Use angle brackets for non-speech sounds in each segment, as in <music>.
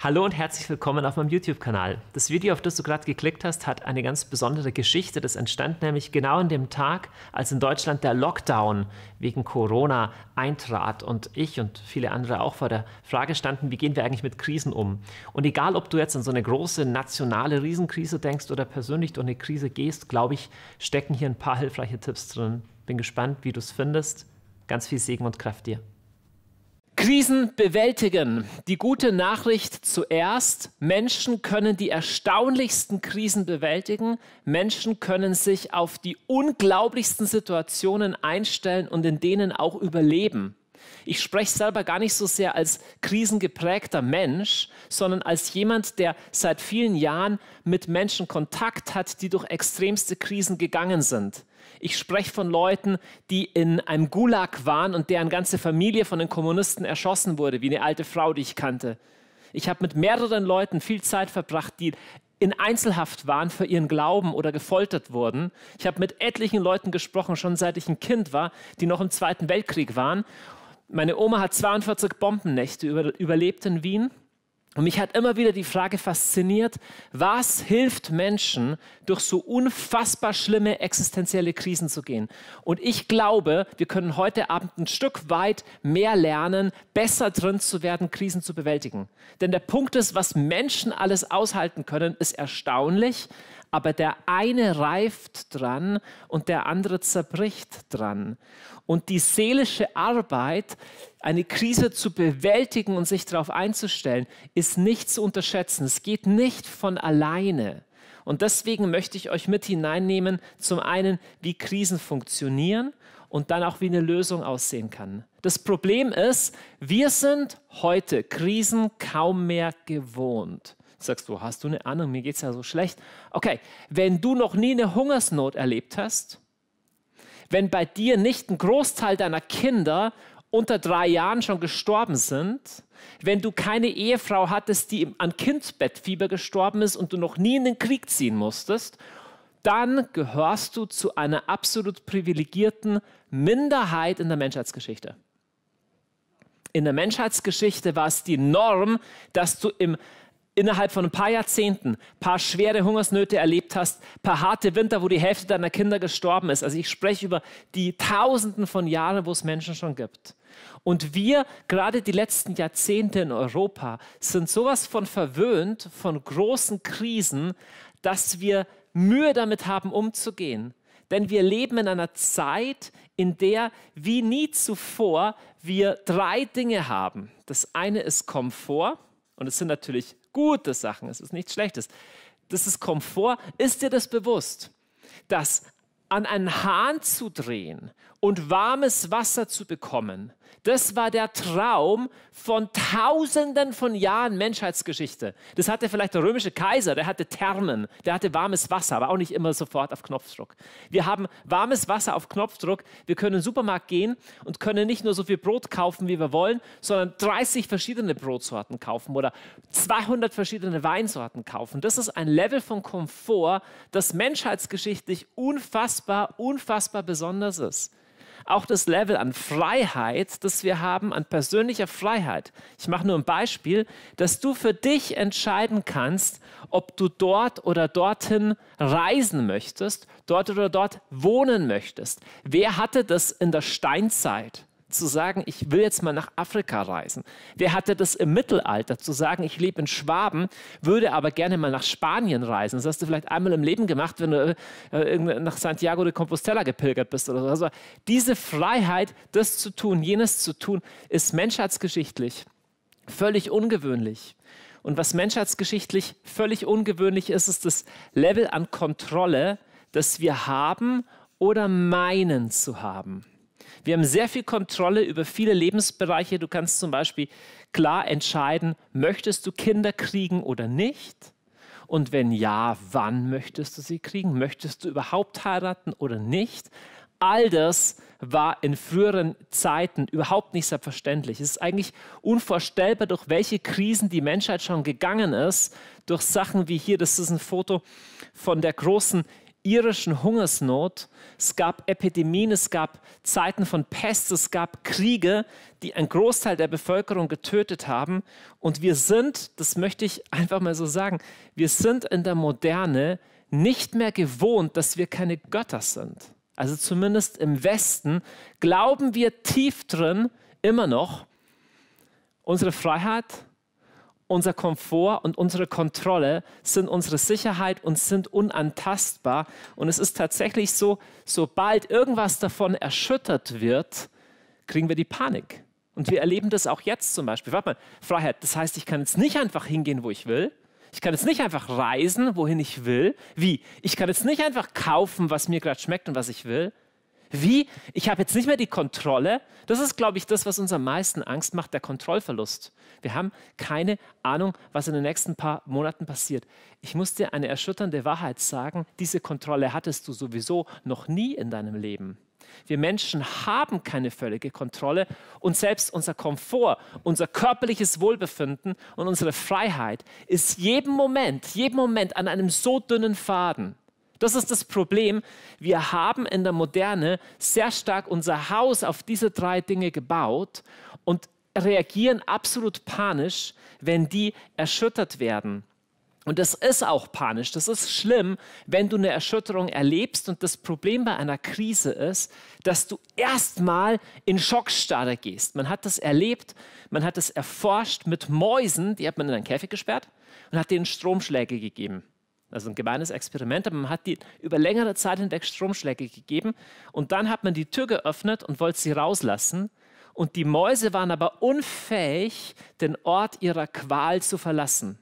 Hallo und herzlich willkommen auf meinem YouTube-Kanal. Das Video, auf das du gerade geklickt hast, hat eine ganz besondere Geschichte. Das entstand nämlich genau an dem Tag, als in Deutschland der Lockdown wegen Corona eintrat und ich und viele andere auch vor der Frage standen, wie gehen wir eigentlich mit Krisen um? Und egal, ob du jetzt an so eine große nationale Riesenkrise denkst oder persönlich durch eine Krise gehst, glaube ich, stecken hier ein paar hilfreiche Tipps drin. Bin gespannt, wie du es findest. Ganz viel Segen und Kraft dir. Krisen bewältigen. Die gute Nachricht zuerst. Menschen können die erstaunlichsten Krisen bewältigen. Menschen können sich auf die unglaublichsten Situationen einstellen und in denen auch überleben. Ich spreche selber gar nicht so sehr als krisengeprägter Mensch, sondern als jemand, der seit vielen Jahren mit Menschen Kontakt hat, die durch extremste Krisen gegangen sind. Ich spreche von Leuten, die in einem Gulag waren und deren ganze Familie von den Kommunisten erschossen wurde, wie eine alte Frau, die ich kannte. Ich habe mit mehreren Leuten viel Zeit verbracht, die in Einzelhaft waren für ihren Glauben oder gefoltert wurden. Ich habe mit etlichen Leuten gesprochen, schon seit ich ein Kind war, die noch im Zweiten Weltkrieg waren. Meine Oma hat 42 Bombennächte überlebt in Wien. Und mich hat immer wieder die Frage fasziniert, was hilft Menschen, durch so unfassbar schlimme existenzielle Krisen zu gehen? Und ich glaube, wir können heute Abend ein Stück weit mehr lernen, besser drin zu werden, Krisen zu bewältigen. Denn der Punkt ist, was Menschen alles aushalten können, ist erstaunlich aber der eine reift dran und der andere zerbricht dran. Und die seelische Arbeit, eine Krise zu bewältigen und sich darauf einzustellen, ist nicht zu unterschätzen. Es geht nicht von alleine. Und deswegen möchte ich euch mit hineinnehmen, zum einen, wie Krisen funktionieren und dann auch, wie eine Lösung aussehen kann. Das Problem ist, wir sind heute Krisen kaum mehr gewohnt. Sagst du, hast du eine Ahnung, mir geht es ja so schlecht. Okay, wenn du noch nie eine Hungersnot erlebt hast, wenn bei dir nicht ein Großteil deiner Kinder unter drei Jahren schon gestorben sind, wenn du keine Ehefrau hattest, die an Kindbettfieber gestorben ist und du noch nie in den Krieg ziehen musstest, dann gehörst du zu einer absolut privilegierten Minderheit in der Menschheitsgeschichte. In der Menschheitsgeschichte war es die Norm, dass du im innerhalb von ein paar Jahrzehnten ein paar schwere Hungersnöte erlebt hast, paar harte Winter, wo die Hälfte deiner Kinder gestorben ist. Also ich spreche über die Tausenden von Jahren, wo es Menschen schon gibt. Und wir, gerade die letzten Jahrzehnte in Europa, sind sowas von verwöhnt von großen Krisen, dass wir Mühe damit haben, umzugehen. Denn wir leben in einer Zeit, in der wie nie zuvor wir drei Dinge haben. Das eine ist Komfort. Und es sind natürlich gute Sachen, es ist nichts Schlechtes. Das ist Komfort. Ist dir das bewusst, dass an einen Hahn zu drehen und warmes Wasser zu bekommen. Das war der Traum von Tausenden von Jahren Menschheitsgeschichte. Das hatte vielleicht der römische Kaiser, der hatte Thermen, der hatte warmes Wasser, aber auch nicht immer sofort auf Knopfdruck. Wir haben warmes Wasser auf Knopfdruck. Wir können in den Supermarkt gehen und können nicht nur so viel Brot kaufen, wie wir wollen, sondern 30 verschiedene Brotsorten kaufen oder 200 verschiedene Weinsorten kaufen. Das ist ein Level von Komfort, das menschheitsgeschichtlich unfassbar, unfassbar besonders ist auch das Level an Freiheit, das wir haben, an persönlicher Freiheit. Ich mache nur ein Beispiel, dass du für dich entscheiden kannst, ob du dort oder dorthin reisen möchtest, dort oder dort wohnen möchtest. Wer hatte das in der Steinzeit? zu sagen, ich will jetzt mal nach Afrika reisen? Wer hatte das im Mittelalter zu sagen, ich lebe in Schwaben, würde aber gerne mal nach Spanien reisen? Das hast du vielleicht einmal im Leben gemacht, wenn du äh, nach Santiago de Compostela gepilgert bist oder so. Also diese Freiheit, das zu tun, jenes zu tun, ist menschheitsgeschichtlich völlig ungewöhnlich. Und was menschheitsgeschichtlich völlig ungewöhnlich ist, ist das Level an Kontrolle, das wir haben oder meinen zu haben. Wir haben sehr viel Kontrolle über viele Lebensbereiche. Du kannst zum Beispiel klar entscheiden, möchtest du Kinder kriegen oder nicht? Und wenn ja, wann möchtest du sie kriegen? Möchtest du überhaupt heiraten oder nicht? All das war in früheren Zeiten überhaupt nicht selbstverständlich. Es ist eigentlich unvorstellbar, durch welche Krisen die Menschheit schon gegangen ist. Durch Sachen wie hier, das ist ein Foto von der großen irischen Hungersnot, es gab Epidemien, es gab Zeiten von Pest, es gab Kriege, die einen Großteil der Bevölkerung getötet haben. Und wir sind, das möchte ich einfach mal so sagen, wir sind in der Moderne nicht mehr gewohnt, dass wir keine Götter sind. Also zumindest im Westen glauben wir tief drin immer noch, unsere Freiheit unser Komfort und unsere Kontrolle sind unsere Sicherheit und sind unantastbar. Und es ist tatsächlich so, sobald irgendwas davon erschüttert wird, kriegen wir die Panik. Und wir erleben das auch jetzt zum Beispiel. Warte mal, Freiheit, das heißt, ich kann jetzt nicht einfach hingehen, wo ich will. Ich kann jetzt nicht einfach reisen, wohin ich will. Wie? Ich kann jetzt nicht einfach kaufen, was mir gerade schmeckt und was ich will. Wie? Ich habe jetzt nicht mehr die Kontrolle. Das ist, glaube ich, das, was uns am meisten Angst macht, der Kontrollverlust. Wir haben keine Ahnung, was in den nächsten paar Monaten passiert. Ich muss dir eine erschütternde Wahrheit sagen, diese Kontrolle hattest du sowieso noch nie in deinem Leben. Wir Menschen haben keine völlige Kontrolle und selbst unser Komfort, unser körperliches Wohlbefinden und unsere Freiheit ist jeden Moment, jeden Moment an einem so dünnen Faden. Das ist das Problem. Wir haben in der Moderne sehr stark unser Haus auf diese drei Dinge gebaut und reagieren absolut panisch, wenn die erschüttert werden. Und das ist auch panisch, das ist schlimm, wenn du eine Erschütterung erlebst und das Problem bei einer Krise ist, dass du erstmal in Schockstarre gehst. Man hat das erlebt, man hat das erforscht mit Mäusen, die hat man in einen Käfig gesperrt und hat denen Stromschläge gegeben. Das also ist ein gemeines Experiment, aber man hat die über längere Zeit hinweg Stromschläge gegeben und dann hat man die Tür geöffnet und wollte sie rauslassen. Und die Mäuse waren aber unfähig, den Ort ihrer Qual zu verlassen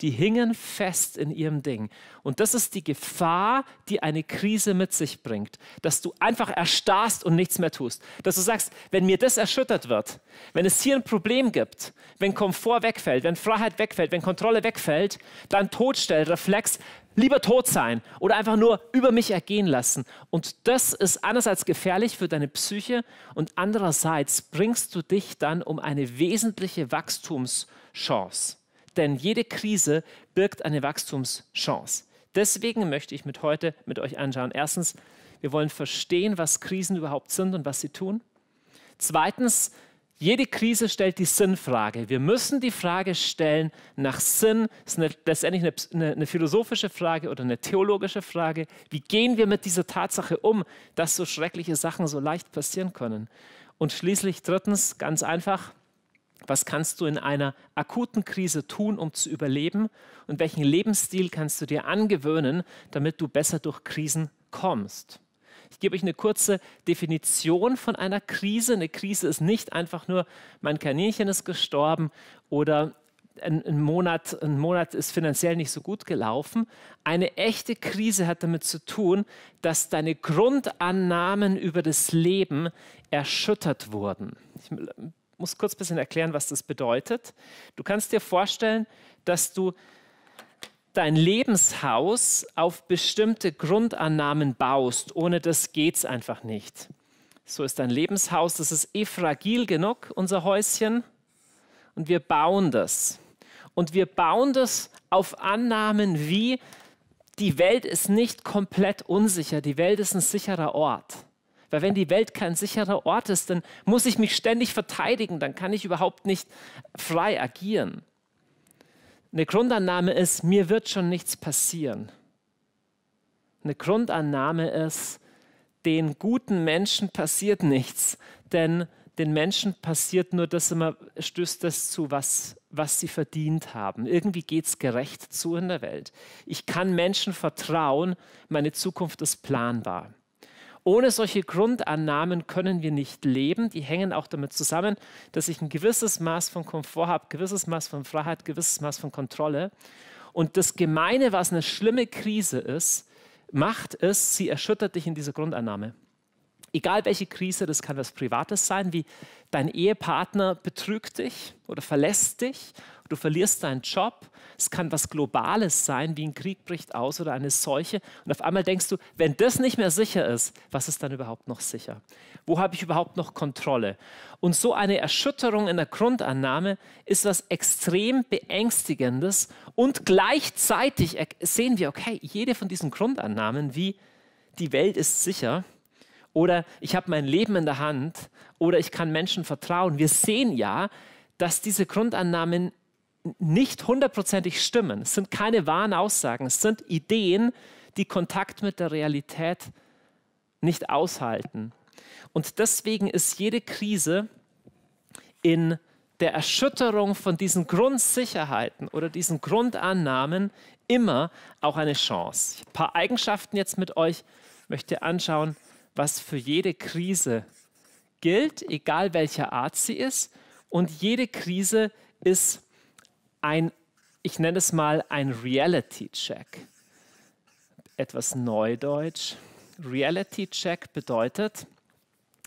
die hingen fest in ihrem Ding. Und das ist die Gefahr, die eine Krise mit sich bringt, dass du einfach erstarrst und nichts mehr tust. Dass du sagst, wenn mir das erschüttert wird, wenn es hier ein Problem gibt, wenn Komfort wegfällt, wenn Freiheit wegfällt, wenn Kontrolle wegfällt, dann Todstellreflex, lieber tot sein oder einfach nur über mich ergehen lassen. Und das ist einerseits gefährlich für deine Psyche und andererseits bringst du dich dann um eine wesentliche Wachstumschance denn jede Krise birgt eine Wachstumschance. Deswegen möchte ich mit heute mit euch anschauen. Erstens, wir wollen verstehen, was Krisen überhaupt sind und was sie tun. Zweitens, jede Krise stellt die Sinnfrage. Wir müssen die Frage stellen nach Sinn. Das ist eine, letztendlich eine, eine, eine, philosophische Frage oder eine theologische Frage. Wie gehen wir mit dieser Tatsache um, dass so schreckliche Sachen so leicht passieren können? Und schließlich drittens, ganz einfach, was kannst du in einer akuten Krise tun, um zu überleben? Und welchen Lebensstil kannst du dir angewöhnen, damit du besser durch Krisen kommst? Ich gebe euch eine kurze Definition von einer Krise. Eine Krise ist nicht einfach nur, mein Kaninchen ist gestorben oder ein, Monat, ein Monat ist finanziell nicht so gut gelaufen. Eine echte Krise hat damit zu tun, dass deine Grundannahmen über das Leben erschüttert wurden. Ich muss kurz ein bisschen erklären, was das bedeutet. Du kannst dir vorstellen, dass du dein Lebenshaus auf bestimmte Grundannahmen baust. Ohne das geht es einfach nicht. So ist dein Lebenshaus, das ist eh fragil genug, unser Häuschen. Und wir bauen das. Und wir bauen das auf Annahmen wie, die Welt ist nicht komplett unsicher, die Welt ist ein sicherer Ort. Weil wenn die Welt kein sicherer Ort ist, dann muss ich mich ständig verteidigen, dann kann ich überhaupt nicht frei agieren. Eine Grundannahme ist, mir wird schon nichts passieren. Eine Grundannahme ist, den guten Menschen passiert nichts, denn den Menschen passiert nur dass immer, stößt das zu, was, was sie verdient haben. Irgendwie geht es gerecht zu in der Welt. Ich kann Menschen vertrauen, meine Zukunft ist planbar. Ohne solche Grundannahmen können wir nicht leben. Die hängen auch damit zusammen, dass ich ein gewisses Maß von Komfort habe, gewisses Maß von Freiheit, gewisses Maß von Kontrolle. Und das Gemeine, was eine schlimme Krise ist, macht es, sie erschüttert dich in dieser Grundannahme. Egal welche Krise, das kann was Privates sein, wie dein Ehepartner betrügt dich oder verlässt dich, du verlierst deinen Job es kann was Globales sein, wie ein Krieg bricht aus oder eine Seuche. Und auf einmal denkst du, wenn das nicht mehr sicher ist, was ist dann überhaupt noch sicher? Wo habe ich überhaupt noch Kontrolle? Und so eine Erschütterung in der Grundannahme ist was extrem beängstigendes und gleichzeitig sehen wir, okay, jede von diesen Grundannahmen wie die Welt ist sicher oder ich habe mein Leben in der Hand oder ich kann Menschen vertrauen. Wir sehen ja, dass diese Grundannahmen nicht hundertprozentig stimmen. Es sind keine wahren Aussagen, es sind Ideen, die Kontakt mit der Realität nicht aushalten. Und deswegen ist jede Krise in der Erschütterung von diesen Grundsicherheiten oder diesen Grundannahmen immer auch eine Chance. Ein paar Eigenschaften jetzt mit euch möchte anschauen, was für jede Krise gilt, egal welcher Art sie ist. Und jede Krise ist ein, ich nenne es mal ein Reality-Check. Etwas Neudeutsch. Reality-Check bedeutet,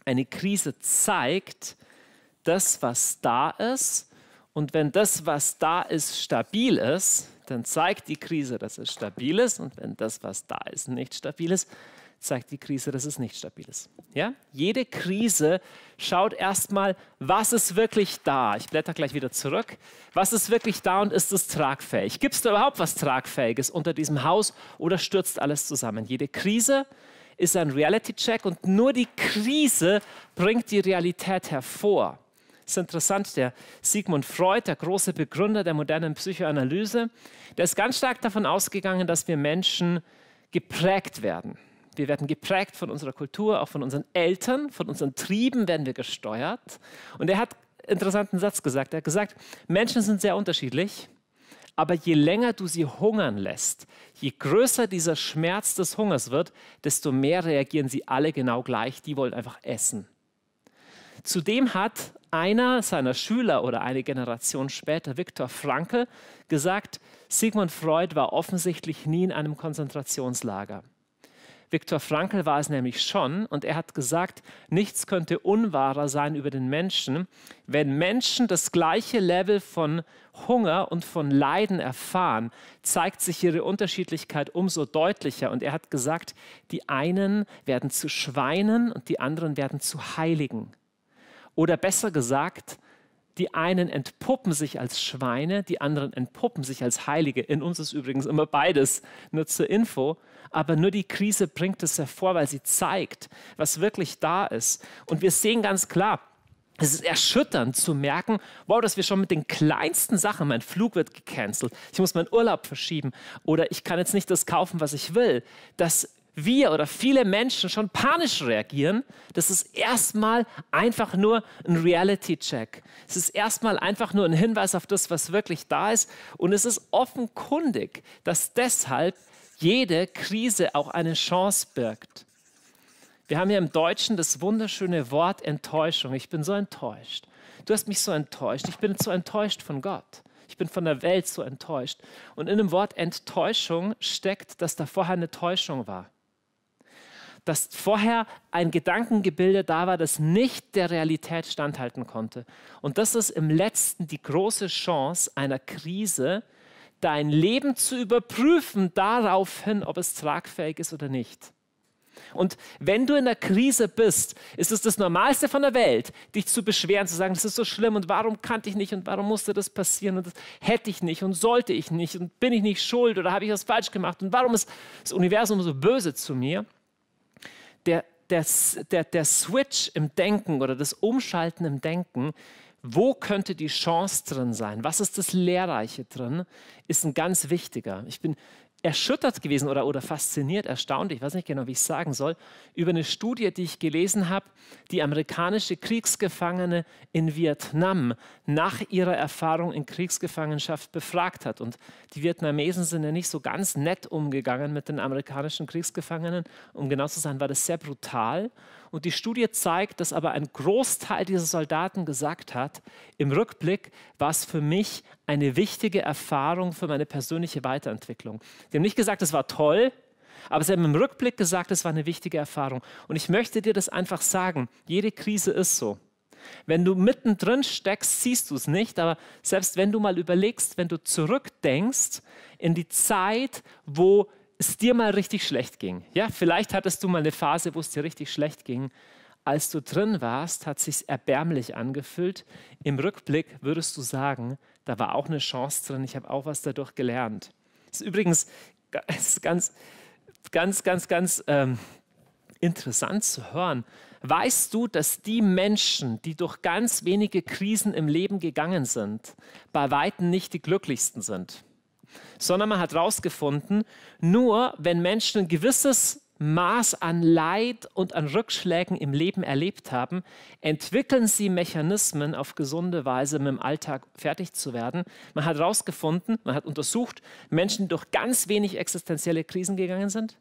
eine Krise zeigt das, was da ist. Und wenn das, was da ist, stabil ist, dann zeigt die Krise, dass es stabil ist. Und wenn das, was da ist, nicht stabil ist, zeigt die Krise, dass es nicht stabil ist. Ja? Jede Krise schaut erstmal, was ist wirklich da? Ich blätter gleich wieder zurück. Was ist wirklich da und ist es tragfähig? Gibt es da überhaupt was Tragfähiges unter diesem Haus oder stürzt alles zusammen? Jede Krise ist ein Reality-Check und nur die Krise bringt die Realität hervor. Das ist interessant, der Sigmund Freud, der große Begründer der modernen Psychoanalyse, der ist ganz stark davon ausgegangen, dass wir Menschen geprägt werden. Wir werden geprägt von unserer Kultur, auch von unseren Eltern, von unseren Trieben werden wir gesteuert. Und er hat einen interessanten Satz gesagt. Er hat gesagt, Menschen sind sehr unterschiedlich, aber je länger du sie hungern lässt, je größer dieser Schmerz des Hungers wird, desto mehr reagieren sie alle genau gleich. Die wollen einfach essen. Zudem hat einer seiner Schüler oder eine Generation später, Viktor Frankl, gesagt, Sigmund Freud war offensichtlich nie in einem Konzentrationslager. Viktor Frankl war es nämlich schon und er hat gesagt, nichts könnte unwahrer sein über den Menschen, wenn Menschen das gleiche Level von Hunger und von Leiden erfahren, zeigt sich ihre Unterschiedlichkeit umso deutlicher. Und er hat gesagt, die einen werden zu Schweinen und die anderen werden zu Heiligen. Oder besser gesagt, die einen entpuppen sich als Schweine, die anderen entpuppen sich als Heilige. In uns ist übrigens immer beides, nur zur Info. Aber nur die Krise bringt es hervor, weil sie zeigt, was wirklich da ist. Und wir sehen ganz klar, es ist erschütternd zu merken, wow, dass wir schon mit den kleinsten Sachen, mein Flug wird gecancelt, ich muss meinen Urlaub verschieben oder ich kann jetzt nicht das kaufen, was ich will, dass wir oder viele Menschen schon panisch reagieren, das ist erstmal einfach nur ein Reality-Check. Es ist erstmal einfach nur ein Hinweis auf das, was wirklich da ist. Und es ist offenkundig, dass deshalb jede Krise auch eine Chance birgt. Wir haben hier im Deutschen das wunderschöne Wort Enttäuschung. Ich bin so enttäuscht. Du hast mich so enttäuscht. Ich bin so enttäuscht von Gott. Ich bin von der Welt so enttäuscht. Und in dem Wort Enttäuschung steckt, dass da vorher eine Täuschung war dass vorher ein Gedankengebilde da war, das nicht der Realität standhalten konnte. Und das ist im letzten die große Chance einer Krise, dein Leben zu überprüfen daraufhin, ob es tragfähig ist oder nicht. Und wenn du in der Krise bist, ist es das Normalste von der Welt, dich zu beschweren, zu sagen, das ist so schlimm und warum kannte ich nicht und warum musste das passieren und das hätte ich nicht und sollte ich nicht und bin ich nicht schuld oder habe ich was falsch gemacht und warum ist das Universum so böse zu mir? der, der, der, der Switch im Denken oder das Umschalten im Denken, wo könnte die Chance drin sein? Was ist das Lehrreiche drin? Ist ein ganz wichtiger. Ich bin, erschüttert gewesen oder, oder fasziniert, erstaunt, ich weiß nicht genau, wie ich es sagen soll, über eine Studie, die ich gelesen habe, die amerikanische Kriegsgefangene in Vietnam nach ihrer Erfahrung in Kriegsgefangenschaft befragt hat. Und die Vietnamesen sind ja nicht so ganz nett umgegangen mit den amerikanischen Kriegsgefangenen. Um genau zu sein, war das sehr brutal. Und die Studie zeigt, dass aber ein Großteil dieser Soldaten gesagt hat, im Rückblick war es für mich eine wichtige Erfahrung für meine persönliche Weiterentwicklung. Die haben nicht gesagt, es war toll, aber sie haben im Rückblick gesagt, es war eine wichtige Erfahrung. Und ich möchte dir das einfach sagen, jede Krise ist so. Wenn du mittendrin steckst, siehst du es nicht, aber selbst wenn du mal überlegst, wenn du zurückdenkst in die Zeit, wo es dir mal richtig schlecht ging. Ja, vielleicht hattest du mal eine Phase, wo es dir richtig schlecht ging. Als du drin warst, hat sich erbärmlich angefühlt. Im Rückblick würdest du sagen, da war auch eine Chance drin. Ich habe auch was dadurch gelernt. Das ist übrigens ganz, ganz, ganz, ganz ähm, interessant zu hören. Weißt du, dass die Menschen, die durch ganz wenige Krisen im Leben gegangen sind, bei weitem nicht die glücklichsten sind? sondern man hat herausgefunden, nur wenn Menschen ein gewisses Maß an Leid und an Rückschlägen im Leben erlebt haben, entwickeln sie Mechanismen auf gesunde Weise mit dem Alltag fertig zu werden. Man hat herausgefunden, man hat untersucht, Menschen, die durch ganz wenig existenzielle Krisen gegangen sind,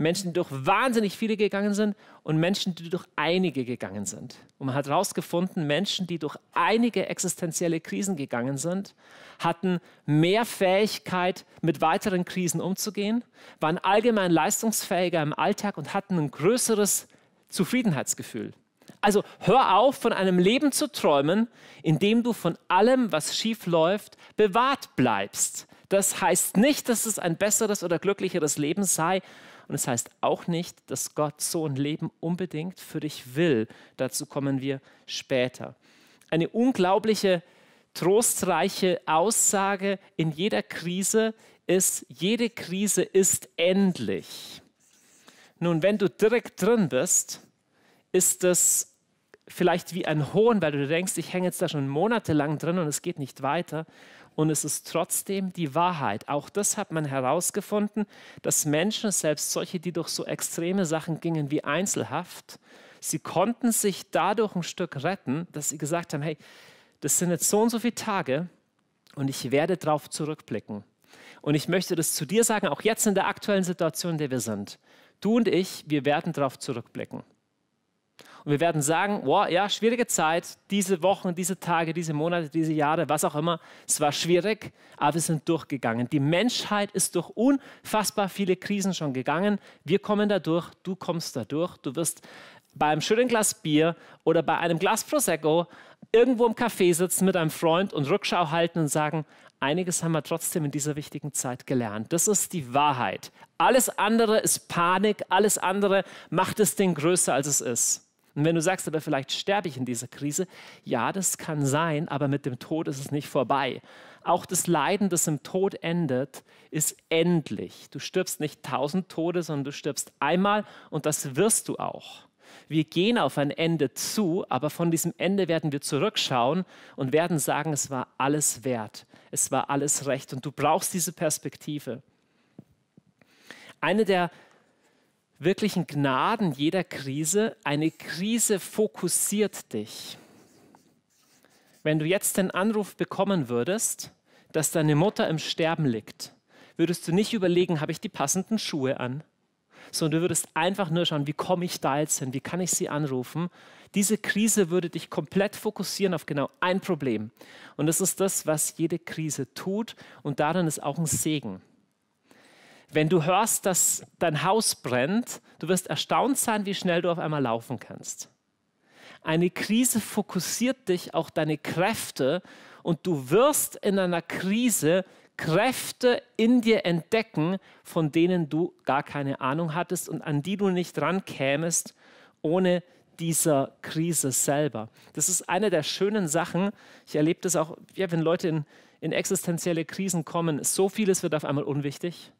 Menschen, die durch wahnsinnig viele gegangen sind und Menschen, die durch einige gegangen sind. Und man hat herausgefunden, Menschen, die durch einige existenzielle Krisen gegangen sind, hatten mehr Fähigkeit, mit weiteren Krisen umzugehen, waren allgemein leistungsfähiger im Alltag und hatten ein größeres Zufriedenheitsgefühl. Also hör auf, von einem Leben zu träumen, in dem du von allem, was schief läuft, bewahrt bleibst. Das heißt nicht, dass es ein besseres oder glücklicheres Leben sei, und es das heißt auch nicht, dass Gott so ein Leben unbedingt für dich will. Dazu kommen wir später. Eine unglaubliche, trostreiche Aussage in jeder Krise ist, jede Krise ist endlich. Nun, wenn du direkt drin bist, ist das vielleicht wie ein Hohn, weil du denkst, ich hänge jetzt da schon monatelang drin und es geht nicht weiter und es ist trotzdem die Wahrheit. Auch das hat man herausgefunden, dass Menschen, selbst solche, die durch so extreme Sachen gingen wie Einzelhaft, sie konnten sich dadurch ein Stück retten, dass sie gesagt haben, hey, das sind jetzt so und so viele Tage und ich werde darauf zurückblicken. Und ich möchte das zu dir sagen, auch jetzt in der aktuellen Situation, in der wir sind. Du und ich, wir werden darauf zurückblicken. Und wir werden sagen, wow, ja, schwierige Zeit, diese Wochen, diese Tage, diese Monate, diese Jahre, was auch immer. Es war schwierig, aber wir sind durchgegangen. Die Menschheit ist durch unfassbar viele Krisen schon gegangen. Wir kommen da durch, du kommst da durch. Du wirst bei einem schönen Glas Bier oder bei einem Glas Prosecco irgendwo im Café sitzen mit einem Freund und Rückschau halten und sagen, einiges haben wir trotzdem in dieser wichtigen Zeit gelernt. Das ist die Wahrheit. Alles andere ist Panik, alles andere macht das Ding größer, als es ist. Und wenn du sagst, aber vielleicht sterbe ich in dieser Krise, ja, das kann sein, aber mit dem Tod ist es nicht vorbei. Auch das Leiden, das im Tod endet, ist endlich. Du stirbst nicht tausend Tode, sondern du stirbst einmal und das wirst du auch. Wir gehen auf ein Ende zu, aber von diesem Ende werden wir zurückschauen und werden sagen, es war alles wert, es war alles recht und du brauchst diese Perspektive. Eine der wirklichen Gnaden jeder Krise, eine Krise fokussiert dich. Wenn du jetzt den Anruf bekommen würdest, dass deine Mutter im Sterben liegt, würdest du nicht überlegen, habe ich die passenden Schuhe an, sondern du würdest einfach nur schauen, wie komme ich da jetzt hin, wie kann ich sie anrufen. Diese Krise würde dich komplett fokussieren auf genau ein Problem. Und das ist das, was jede Krise tut und darin ist auch ein Segen. Wenn du hörst, dass dein Haus brennt, du wirst erstaunt sein, wie schnell du auf einmal laufen kannst. Eine Krise fokussiert dich, auch deine Kräfte, und du wirst in einer Krise Kräfte in dir entdecken, von denen du gar keine Ahnung hattest und an die du nicht rankämest, ohne dieser Krise selber. Das ist eine der schönen Sachen. Ich erlebe das auch, ja, wenn Leute in, in existenzielle Krisen kommen. So vieles wird auf einmal unwichtig.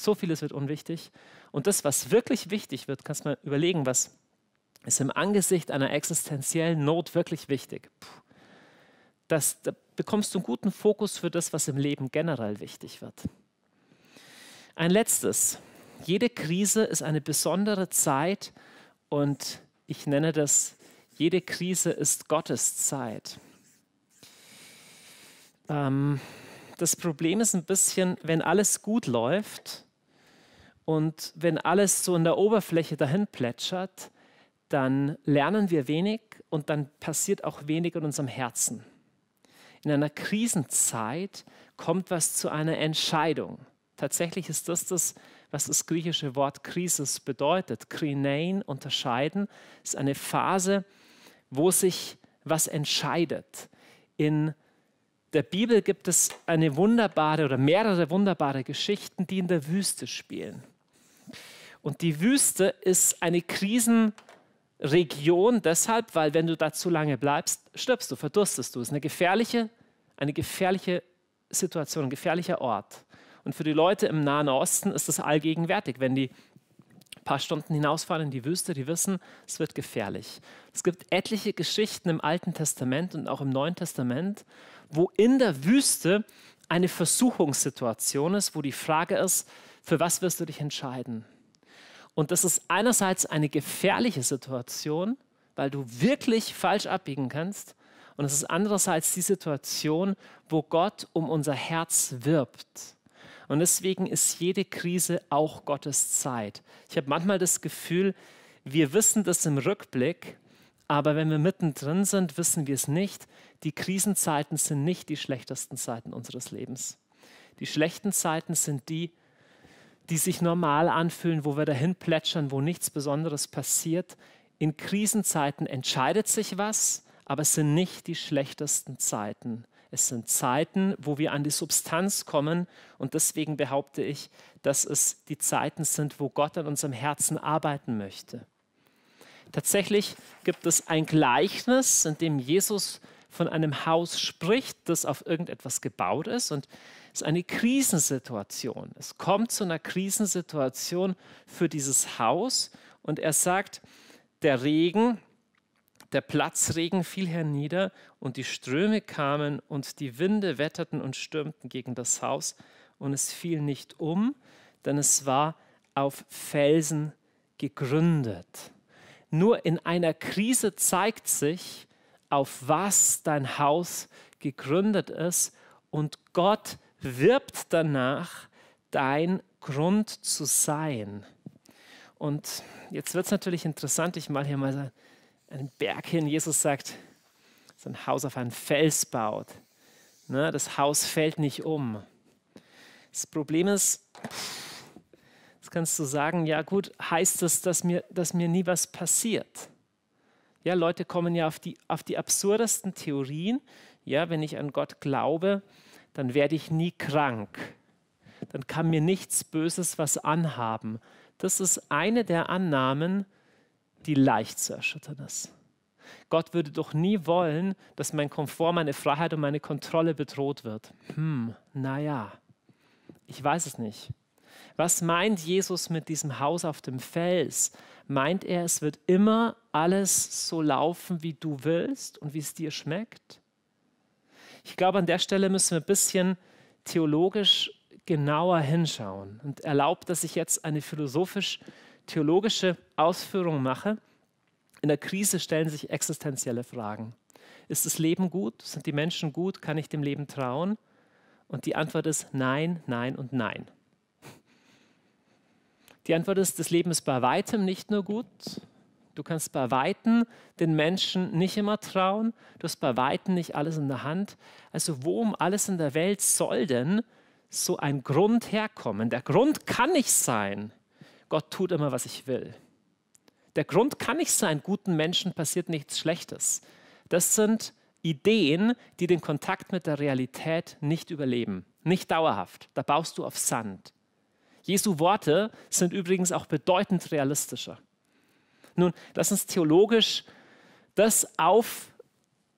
So vieles wird unwichtig. Und das, was wirklich wichtig wird, kannst du mal überlegen, was ist im Angesicht einer existenziellen Not wirklich wichtig. Puh. Das, da bekommst du einen guten Fokus für das, was im Leben generell wichtig wird. Ein letztes. Jede Krise ist eine besondere Zeit und ich nenne das, jede Krise ist Gottes Zeit. Ähm, das Problem ist ein bisschen, wenn alles gut läuft, und wenn alles so in der Oberfläche dahin plätschert, dann lernen wir wenig und dann passiert auch wenig in unserem Herzen. In einer Krisenzeit kommt was zu einer Entscheidung. Tatsächlich ist das das, was das griechische Wort Krisis bedeutet. Krinein unterscheiden ist eine Phase, wo sich was entscheidet. In der Bibel gibt es eine wunderbare oder mehrere wunderbare Geschichten, die in der Wüste spielen. Und die Wüste ist eine Krisenregion deshalb, weil wenn du da zu lange bleibst, stirbst du, verdurstest du. Es ist eine gefährliche, eine gefährliche Situation, ein gefährlicher Ort. Und für die Leute im Nahen Osten ist das allgegenwärtig. Wenn die ein paar Stunden hinausfahren in die Wüste, die wissen, es wird gefährlich. Es gibt etliche Geschichten im Alten Testament und auch im Neuen Testament, wo in der Wüste eine Versuchungssituation ist, wo die Frage ist, für was wirst du dich entscheiden? Und das ist einerseits eine gefährliche Situation, weil du wirklich falsch abbiegen kannst. Und es ist andererseits die Situation, wo Gott um unser Herz wirbt. Und deswegen ist jede Krise auch Gottes Zeit. Ich habe manchmal das Gefühl, wir wissen das im Rückblick, aber wenn wir mittendrin sind, wissen wir es nicht. Die Krisenzeiten sind nicht die schlechtesten Zeiten unseres Lebens. Die schlechten Zeiten sind die, die sich normal anfühlen, wo wir dahin plätschern, wo nichts Besonderes passiert. In Krisenzeiten entscheidet sich was, aber es sind nicht die schlechtesten Zeiten. Es sind Zeiten, wo wir an die Substanz kommen und deswegen behaupte ich, dass es die Zeiten sind, wo Gott an unserem Herzen arbeiten möchte. Tatsächlich gibt es ein Gleichnis, in dem Jesus von einem Haus spricht, das auf irgendetwas gebaut ist und es ist eine Krisensituation. Es kommt zu einer Krisensituation für dieses Haus und er sagt, der Regen, der Platzregen fiel hernieder und die Ströme kamen und die Winde wetterten und stürmten gegen das Haus und es fiel nicht um, denn es war auf Felsen gegründet. Nur in einer Krise zeigt sich, auf was dein Haus gegründet ist. Und Gott wirbt danach, dein Grund zu sein. Und jetzt wird es natürlich interessant, ich mal hier mal einen Berg hin. Jesus sagt, sein Haus auf einen Fels baut. Ne, das Haus fällt nicht um. Das Problem ist, jetzt kannst du sagen, ja gut, heißt das, dass mir, dass mir nie was passiert? Ja, Leute kommen ja auf die, auf die absurdesten Theorien. Ja, wenn ich an Gott glaube, dann werde ich nie krank. Dann kann mir nichts Böses was anhaben. Das ist eine der Annahmen, die leicht zu erschüttern ist. Gott würde doch nie wollen, dass mein Komfort, meine Freiheit und meine Kontrolle bedroht wird. Hm, naja, ich weiß es nicht. Was meint Jesus mit diesem Haus auf dem Fels? Meint er, es wird immer alles so laufen, wie du willst und wie es dir schmeckt? Ich glaube, an der Stelle müssen wir ein bisschen theologisch genauer hinschauen und erlaubt, dass ich jetzt eine philosophisch-theologische Ausführung mache. In der Krise stellen sich existenzielle Fragen. Ist das Leben gut? Sind die Menschen gut? Kann ich dem Leben trauen? Und die Antwort ist nein, nein und nein. Die Antwort ist, das Leben ist bei weitem nicht nur gut. Du kannst bei weitem den Menschen nicht immer trauen. Du hast bei weitem nicht alles in der Hand. Also wo um alles in der Welt soll denn so ein Grund herkommen? Der Grund kann nicht sein, Gott tut immer, was ich will. Der Grund kann nicht sein, guten Menschen passiert nichts Schlechtes. Das sind Ideen, die den Kontakt mit der Realität nicht überleben, nicht dauerhaft. Da baust du auf Sand. Jesu Worte sind übrigens auch bedeutend realistischer. Nun, lass uns theologisch das auf,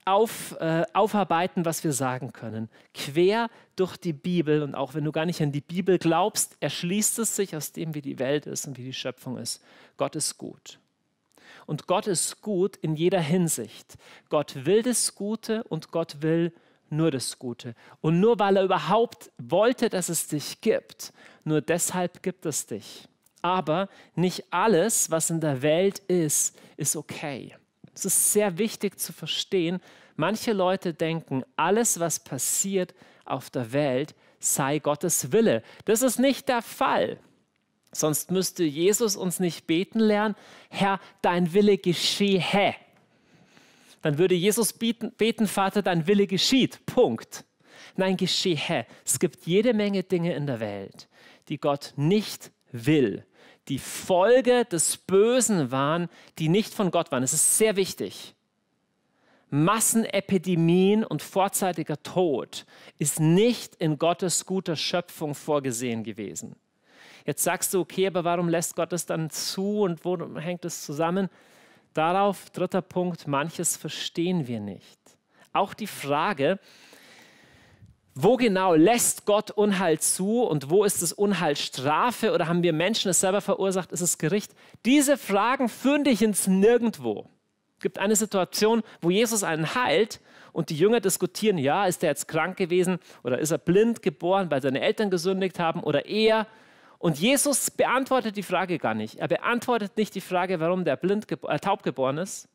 auf, äh, aufarbeiten, was wir sagen können. Quer durch die Bibel und auch wenn du gar nicht an die Bibel glaubst, erschließt es sich aus dem, wie die Welt ist und wie die Schöpfung ist. Gott ist gut. Und Gott ist gut in jeder Hinsicht. Gott will das Gute und Gott will nur das Gute. Und nur weil er überhaupt wollte, dass es dich gibt, nur deshalb gibt es dich. Aber nicht alles, was in der Welt ist, ist okay. Es ist sehr wichtig zu verstehen, manche Leute denken, alles, was passiert auf der Welt, sei Gottes Wille. Das ist nicht der Fall. Sonst müsste Jesus uns nicht beten lernen, Herr, dein Wille geschehe. Dann würde Jesus beten, beten, Vater, dein Wille geschieht. Punkt. Nein, geschehe. Es gibt jede Menge Dinge in der Welt, die Gott nicht will, die Folge des Bösen waren, die nicht von Gott waren. Es ist sehr wichtig. Massenepidemien und vorzeitiger Tod ist nicht in Gottes guter Schöpfung vorgesehen gewesen. Jetzt sagst du, okay, aber warum lässt Gott es dann zu und wo hängt es zusammen? Darauf, dritter Punkt, manches verstehen wir nicht. Auch die Frage, wo genau lässt Gott Unheil zu und wo ist das Unheil Strafe oder haben wir Menschen es selber verursacht? Ist es Gericht? Diese Fragen führen dich ins Nirgendwo. Es gibt eine Situation, wo Jesus einen heilt und die Jünger diskutieren, ja, ist er jetzt krank gewesen oder ist er blind geboren, weil seine Eltern gesündigt haben oder er. Und Jesus beantwortet die Frage gar nicht. Er beantwortet nicht die Frage, warum der blind äh, taub geboren ist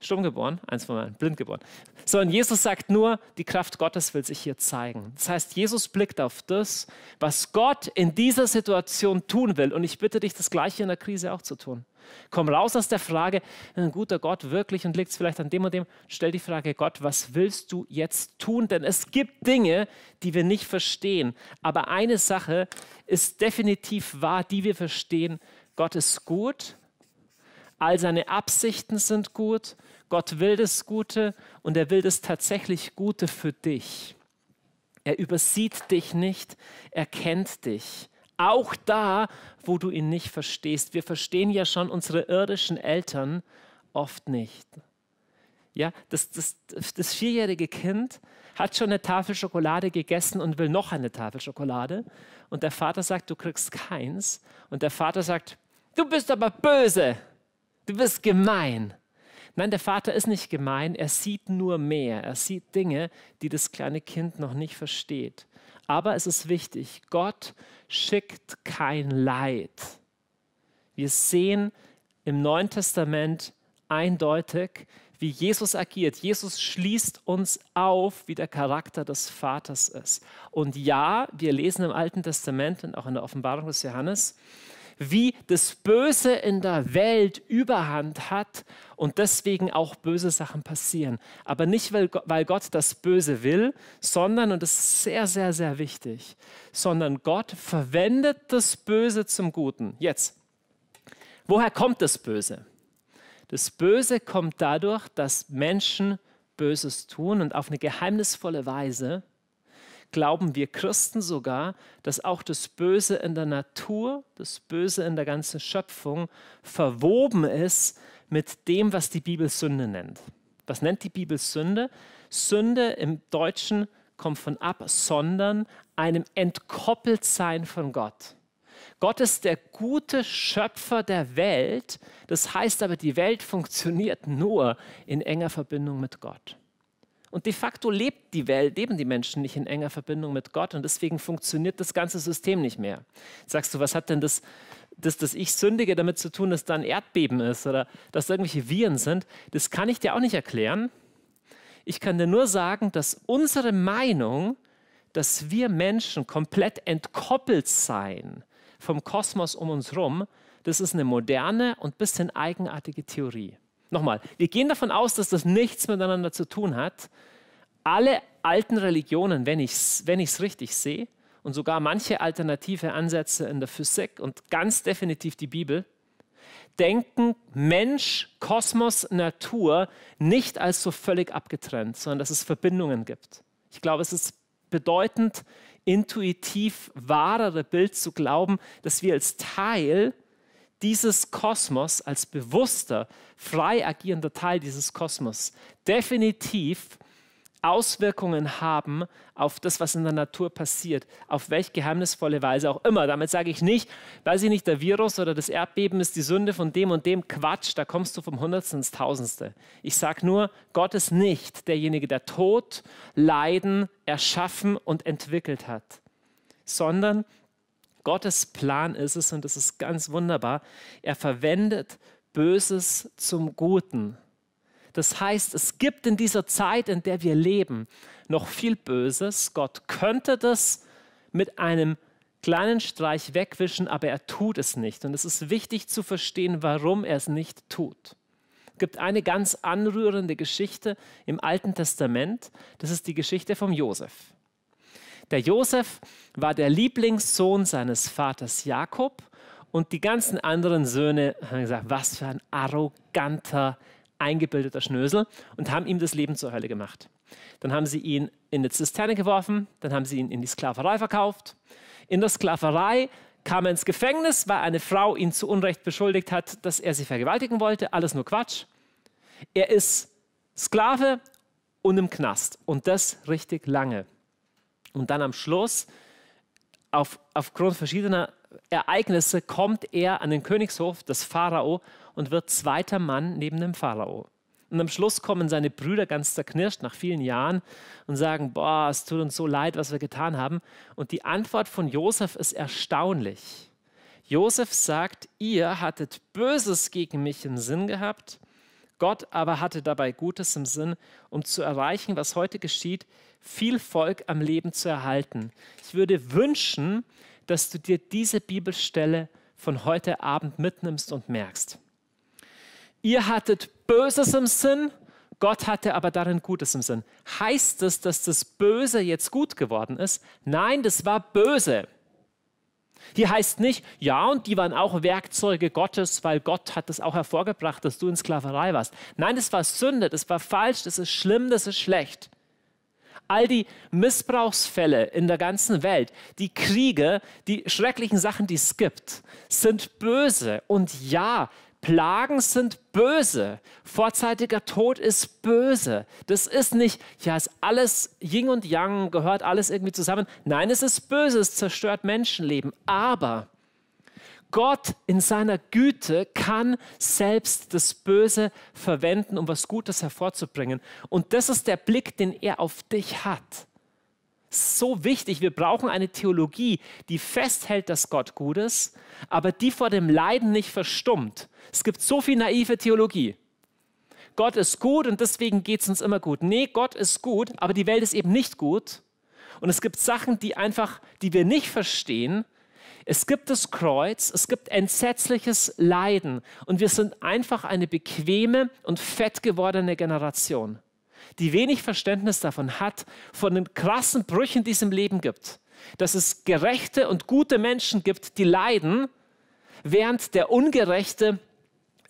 stumm geboren, eins von meinen blind geboren. Sondern Jesus sagt nur, die Kraft Gottes will sich hier zeigen. Das heißt, Jesus blickt auf das, was Gott in dieser Situation tun will. Und ich bitte dich, das Gleiche in der Krise auch zu tun. Komm raus aus der Frage, ein guter Gott wirklich und liegt es vielleicht an dem und dem. Stell die Frage, Gott, was willst du jetzt tun? Denn es gibt Dinge, die wir nicht verstehen. Aber eine Sache ist definitiv wahr, die wir verstehen. Gott ist gut, all seine Absichten sind gut Gott will das Gute und er will das tatsächlich Gute für dich. Er übersieht dich nicht, er kennt dich. Auch da, wo du ihn nicht verstehst. Wir verstehen ja schon unsere irdischen Eltern oft nicht. Ja, das, das, das vierjährige Kind hat schon eine Tafel Schokolade gegessen und will noch eine Tafel Schokolade. Und der Vater sagt, du kriegst keins. Und der Vater sagt, du bist aber böse. Du bist gemein. Nein, der Vater ist nicht gemein, er sieht nur mehr, er sieht Dinge, die das kleine Kind noch nicht versteht. Aber es ist wichtig, Gott schickt kein Leid. Wir sehen im Neuen Testament eindeutig, wie Jesus agiert. Jesus schließt uns auf, wie der Charakter des Vaters ist. Und ja, wir lesen im Alten Testament und auch in der Offenbarung des Johannes, wie das Böse in der Welt Überhand hat und deswegen auch böse Sachen passieren. Aber nicht, weil Gott das Böse will, sondern, und das ist sehr, sehr, sehr wichtig, sondern Gott verwendet das Böse zum Guten. Jetzt, woher kommt das Böse? Das Böse kommt dadurch, dass Menschen Böses tun und auf eine geheimnisvolle Weise glauben wir Christen sogar, dass auch das Böse in der Natur, das Böse in der ganzen Schöpfung verwoben ist mit dem, was die Bibel Sünde nennt. Was nennt die Bibel Sünde? Sünde im Deutschen kommt von ab, sondern einem Entkoppeltsein von Gott. Gott ist der gute Schöpfer der Welt. Das heißt aber, die Welt funktioniert nur in enger Verbindung mit Gott. Und de facto lebt die Welt, leben die Menschen nicht in enger Verbindung mit Gott und deswegen funktioniert das ganze System nicht mehr. sagst du, was hat denn das, das, dass ich sündige, damit zu tun, dass da ein Erdbeben ist oder dass da irgendwelche Viren sind? Das kann ich dir auch nicht erklären. Ich kann dir nur sagen, dass unsere Meinung, dass wir Menschen komplett entkoppelt seien vom Kosmos um uns herum, das ist eine moderne und ein bisschen eigenartige Theorie. Nochmal, wir gehen davon aus, dass das nichts miteinander zu tun hat. Alle alten Religionen, wenn ich es wenn richtig sehe, und sogar manche alternative Ansätze in der Physik und ganz definitiv die Bibel, denken Mensch, Kosmos, Natur nicht als so völlig abgetrennt, sondern dass es Verbindungen gibt. Ich glaube, es ist bedeutend, intuitiv wahrere Bild zu glauben, dass wir als Teil dieses Kosmos, als bewusster, frei agierender Teil dieses Kosmos, definitiv Auswirkungen haben auf das, was in der Natur passiert, auf welch geheimnisvolle Weise auch immer. Damit sage ich nicht, weiß ich nicht, der Virus oder das Erdbeben ist die Sünde von dem und dem. Quatsch, da kommst du vom Hundertsten ins Tausendste. Ich sage nur, Gott ist nicht derjenige, der Tod, Leiden erschaffen und entwickelt hat, sondern Gottes Plan ist es, und das ist ganz wunderbar, er verwendet Böses zum Guten. Das heißt, es gibt in dieser Zeit, in der wir leben, noch viel Böses. Gott könnte das mit einem kleinen Streich wegwischen, aber er tut es nicht. Und es ist wichtig zu verstehen, warum er es nicht tut. Es gibt eine ganz anrührende Geschichte im Alten Testament. Das ist die Geschichte vom Josef. Der Josef war der Lieblingssohn seines Vaters Jakob und die ganzen anderen Söhne haben gesagt, was für ein arroganter, eingebildeter Schnösel und haben ihm das Leben zur Hölle gemacht. Dann haben sie ihn in eine Zisterne geworfen, dann haben sie ihn in die Sklaverei verkauft. In der Sklaverei kam er ins Gefängnis, weil eine Frau ihn zu Unrecht beschuldigt hat, dass er sie vergewaltigen wollte. Alles nur Quatsch. Er ist Sklave und im Knast und das richtig lange. Und dann am Schluss, auf, aufgrund verschiedener Ereignisse, kommt er an den Königshof des Pharao und wird zweiter Mann neben dem Pharao. Und am Schluss kommen seine Brüder ganz zerknirscht nach vielen Jahren und sagen, boah, es tut uns so leid, was wir getan haben. Und die Antwort von Josef ist erstaunlich. Josef sagt, ihr hattet Böses gegen mich im Sinn gehabt, Gott aber hatte dabei Gutes im Sinn, um zu erreichen, was heute geschieht, viel Volk am Leben zu erhalten. Ich würde wünschen, dass du dir diese Bibelstelle von heute Abend mitnimmst und merkst. Ihr hattet Böses im Sinn, Gott hatte aber darin Gutes im Sinn. Heißt das, dass das Böse jetzt gut geworden ist? Nein, das war böse. Hier heißt nicht, ja, und die waren auch Werkzeuge Gottes, weil Gott hat es auch hervorgebracht, dass du in Sklaverei warst. Nein, das war Sünde, das war falsch, das ist schlimm, das ist schlecht all die Missbrauchsfälle in der ganzen Welt, die Kriege, die schrecklichen Sachen, die es gibt, sind böse. Und ja, Plagen sind böse. Vorzeitiger Tod ist böse. Das ist nicht, ja, ist alles Yin und Yang, gehört alles irgendwie zusammen. Nein, es ist böse, es zerstört Menschenleben. Aber Gott in seiner Güte kann selbst das Böse verwenden, um was Gutes hervorzubringen. Und das ist der Blick, den er auf dich hat. So wichtig. Wir brauchen eine Theologie, die festhält, dass Gott gut ist, aber die vor dem Leiden nicht verstummt. Es gibt so viel naive Theologie. Gott ist gut und deswegen geht es uns immer gut. Nee, Gott ist gut, aber die Welt ist eben nicht gut. Und es gibt Sachen, die einfach, die wir nicht verstehen, es gibt das Kreuz, es gibt entsetzliches Leiden und wir sind einfach eine bequeme und fett gewordene Generation, die wenig Verständnis davon hat, von den krassen Brüchen, die es im Leben gibt. Dass es gerechte und gute Menschen gibt, die leiden, während der Ungerechte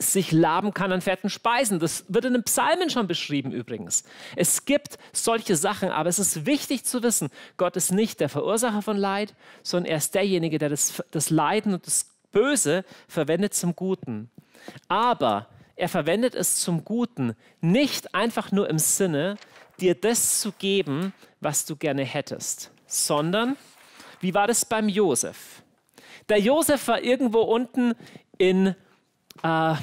sich laben kann an fetten Speisen. Das wird in den Psalmen schon beschrieben übrigens. Es gibt solche Sachen, aber es ist wichtig zu wissen, Gott ist nicht der Verursacher von Leid, sondern er ist derjenige, der das, das Leiden und das Böse verwendet zum Guten. Aber er verwendet es zum Guten, nicht einfach nur im Sinne, dir das zu geben, was du gerne hättest, sondern, wie war das beim Josef? Der Josef war irgendwo unten in äh,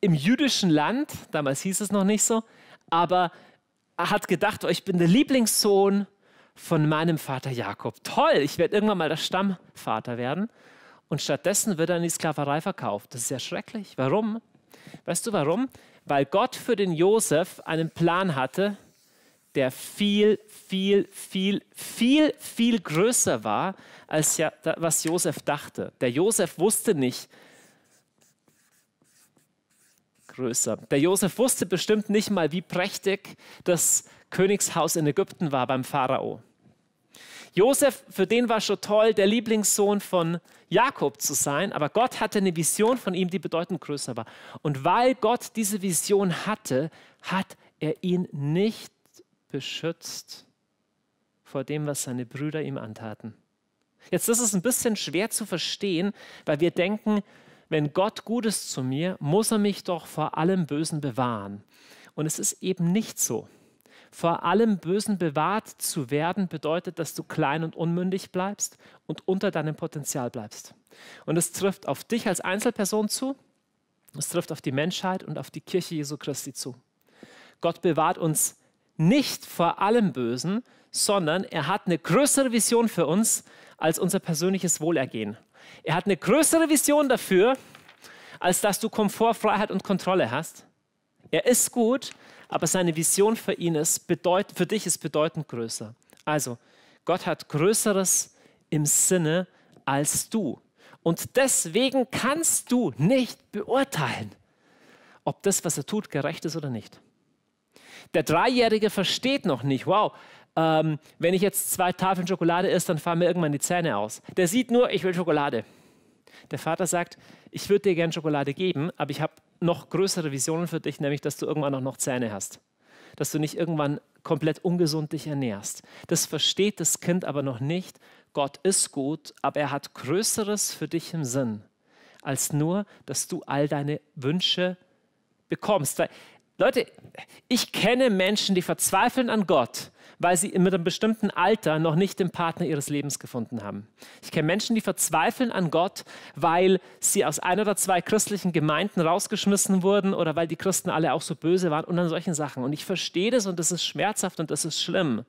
im jüdischen Land, damals hieß es noch nicht so, aber er hat gedacht, oh, ich bin der Lieblingssohn von meinem Vater Jakob. Toll, ich werde irgendwann mal der Stammvater werden. Und stattdessen wird er in die Sklaverei verkauft. Das ist ja schrecklich. Warum? Weißt du warum? Weil Gott für den Josef einen Plan hatte, der viel, viel, viel, viel, viel größer war, als ja, was Josef dachte. Der Josef wusste nicht, größer. Der Josef wusste bestimmt nicht mal, wie prächtig das Königshaus in Ägypten war beim Pharao. Josef, für den war schon toll, der Lieblingssohn von Jakob zu sein, aber Gott hatte eine Vision von ihm, die bedeutend größer war. Und weil Gott diese Vision hatte, hat er ihn nicht beschützt vor dem, was seine Brüder ihm antaten. Jetzt ist es ein bisschen schwer zu verstehen, weil wir denken, wenn Gott Gutes zu mir, muss er mich doch vor allem Bösen bewahren. Und es ist eben nicht so. Vor allem Bösen bewahrt zu werden bedeutet, dass du klein und unmündig bleibst und unter deinem Potenzial bleibst. Und es trifft auf dich als Einzelperson zu, es trifft auf die Menschheit und auf die Kirche Jesu Christi zu. Gott bewahrt uns nicht vor allem Bösen, sondern er hat eine größere Vision für uns als unser persönliches Wohlergehen. Er hat eine größere Vision dafür, als dass du Komfort, Freiheit und Kontrolle hast. Er ist gut, aber seine Vision für ihn ist bedeutend, für dich ist bedeutend größer. Also, Gott hat Größeres im Sinne als du. Und deswegen kannst du nicht beurteilen, ob das, was er tut, gerecht ist oder nicht. Der Dreijährige versteht noch nicht, wow, ähm, wenn ich jetzt zwei Tafeln Schokolade esse, dann fahren mir irgendwann die Zähne aus. Der sieht nur, ich will Schokolade. Der Vater sagt, ich würde dir gerne Schokolade geben, aber ich habe noch größere Visionen für dich, nämlich, dass du irgendwann auch noch Zähne hast. Dass du nicht irgendwann komplett ungesund dich ernährst. Das versteht das Kind aber noch nicht. Gott ist gut, aber er hat Größeres für dich im Sinn, als nur, dass du all deine Wünsche bekommst. Leute, ich kenne Menschen, die verzweifeln an Gott, weil sie mit einem bestimmten Alter noch nicht den Partner ihres Lebens gefunden haben. Ich kenne Menschen, die verzweifeln an Gott, weil sie aus ein oder zwei christlichen Gemeinden rausgeschmissen wurden oder weil die Christen alle auch so böse waren und an solchen Sachen. Und ich verstehe das und das ist schmerzhaft und das ist schlimm.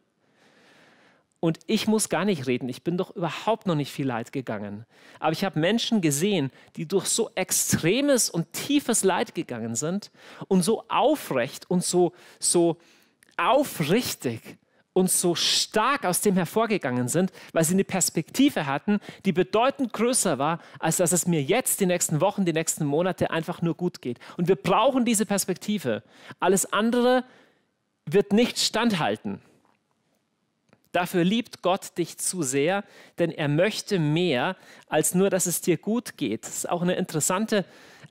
Und ich muss gar nicht reden, ich bin doch überhaupt noch nicht viel Leid gegangen. Aber ich habe Menschen gesehen, die durch so extremes und tiefes Leid gegangen sind und so aufrecht und so, so aufrichtig und so stark aus dem hervorgegangen sind, weil sie eine Perspektive hatten, die bedeutend größer war, als dass es mir jetzt die nächsten Wochen, die nächsten Monate einfach nur gut geht. Und wir brauchen diese Perspektive. Alles andere wird nicht standhalten. Dafür liebt Gott dich zu sehr, denn er möchte mehr als nur, dass es dir gut geht. Das ist auch eine interessante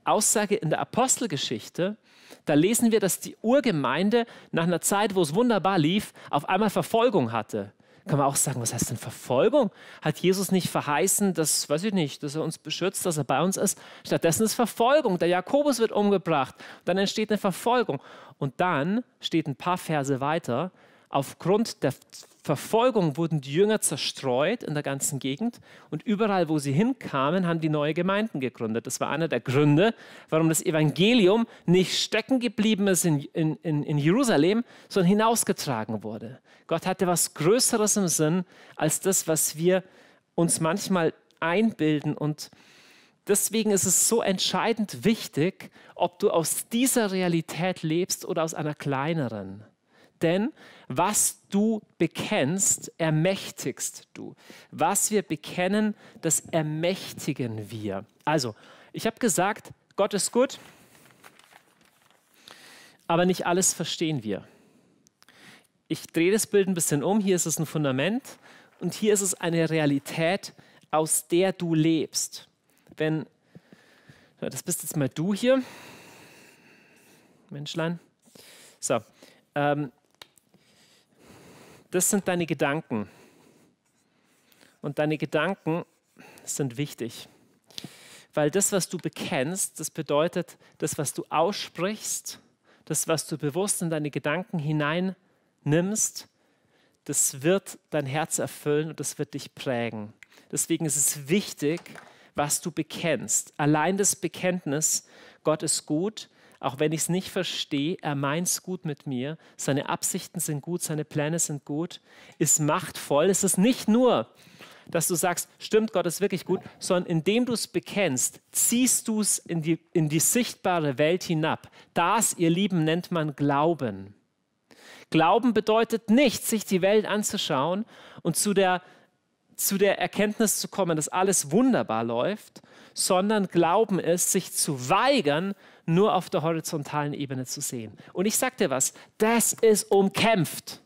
Aussage in der Apostelgeschichte. Da lesen wir, dass die Urgemeinde nach einer Zeit, wo es wunderbar lief, auf einmal Verfolgung hatte kann man auch sagen, was heißt denn Verfolgung? Hat Jesus nicht verheißen, dass, weiß ich nicht, dass er uns beschützt, dass er bei uns ist? Stattdessen ist Verfolgung. Der Jakobus wird umgebracht. Dann entsteht eine Verfolgung. Und dann steht ein paar Verse weiter, Aufgrund der Verfolgung wurden die Jünger zerstreut in der ganzen Gegend und überall, wo sie hinkamen, haben die neue Gemeinden gegründet. Das war einer der Gründe, warum das Evangelium nicht stecken geblieben ist in, in, in Jerusalem, sondern hinausgetragen wurde. Gott hatte was Größeres im Sinn als das, was wir uns manchmal einbilden und Deswegen ist es so entscheidend wichtig, ob du aus dieser Realität lebst oder aus einer kleineren. Denn was du bekennst, ermächtigst du. Was wir bekennen, das ermächtigen wir. Also, ich habe gesagt, Gott ist gut, aber nicht alles verstehen wir. Ich drehe das Bild ein bisschen um. Hier ist es ein Fundament und hier ist es eine Realität, aus der du lebst. Wenn, das bist jetzt mal du hier, Menschlein. So, ähm, das sind deine Gedanken. Und deine Gedanken sind wichtig. Weil das, was du bekennst, das bedeutet, das, was du aussprichst, das, was du bewusst in deine Gedanken hineinnimmst, das wird dein Herz erfüllen und das wird dich prägen. Deswegen ist es wichtig, was du bekennst. Allein das Bekenntnis, Gott ist gut, auch wenn ich es nicht verstehe, er meint es gut mit mir. Seine Absichten sind gut, seine Pläne sind gut. Ist machtvoll. Es ist nicht nur, dass du sagst, stimmt, Gott ist wirklich gut, sondern indem du es bekennst, ziehst du es in die, in die sichtbare Welt hinab. Das, ihr Lieben, nennt man Glauben. Glauben bedeutet nicht, sich die Welt anzuschauen und zu der, zu der Erkenntnis zu kommen, dass alles wunderbar läuft, sondern Glauben ist, sich zu weigern, nur auf der horizontalen Ebene zu sehen. Und ich sage dir was, das ist umkämpft.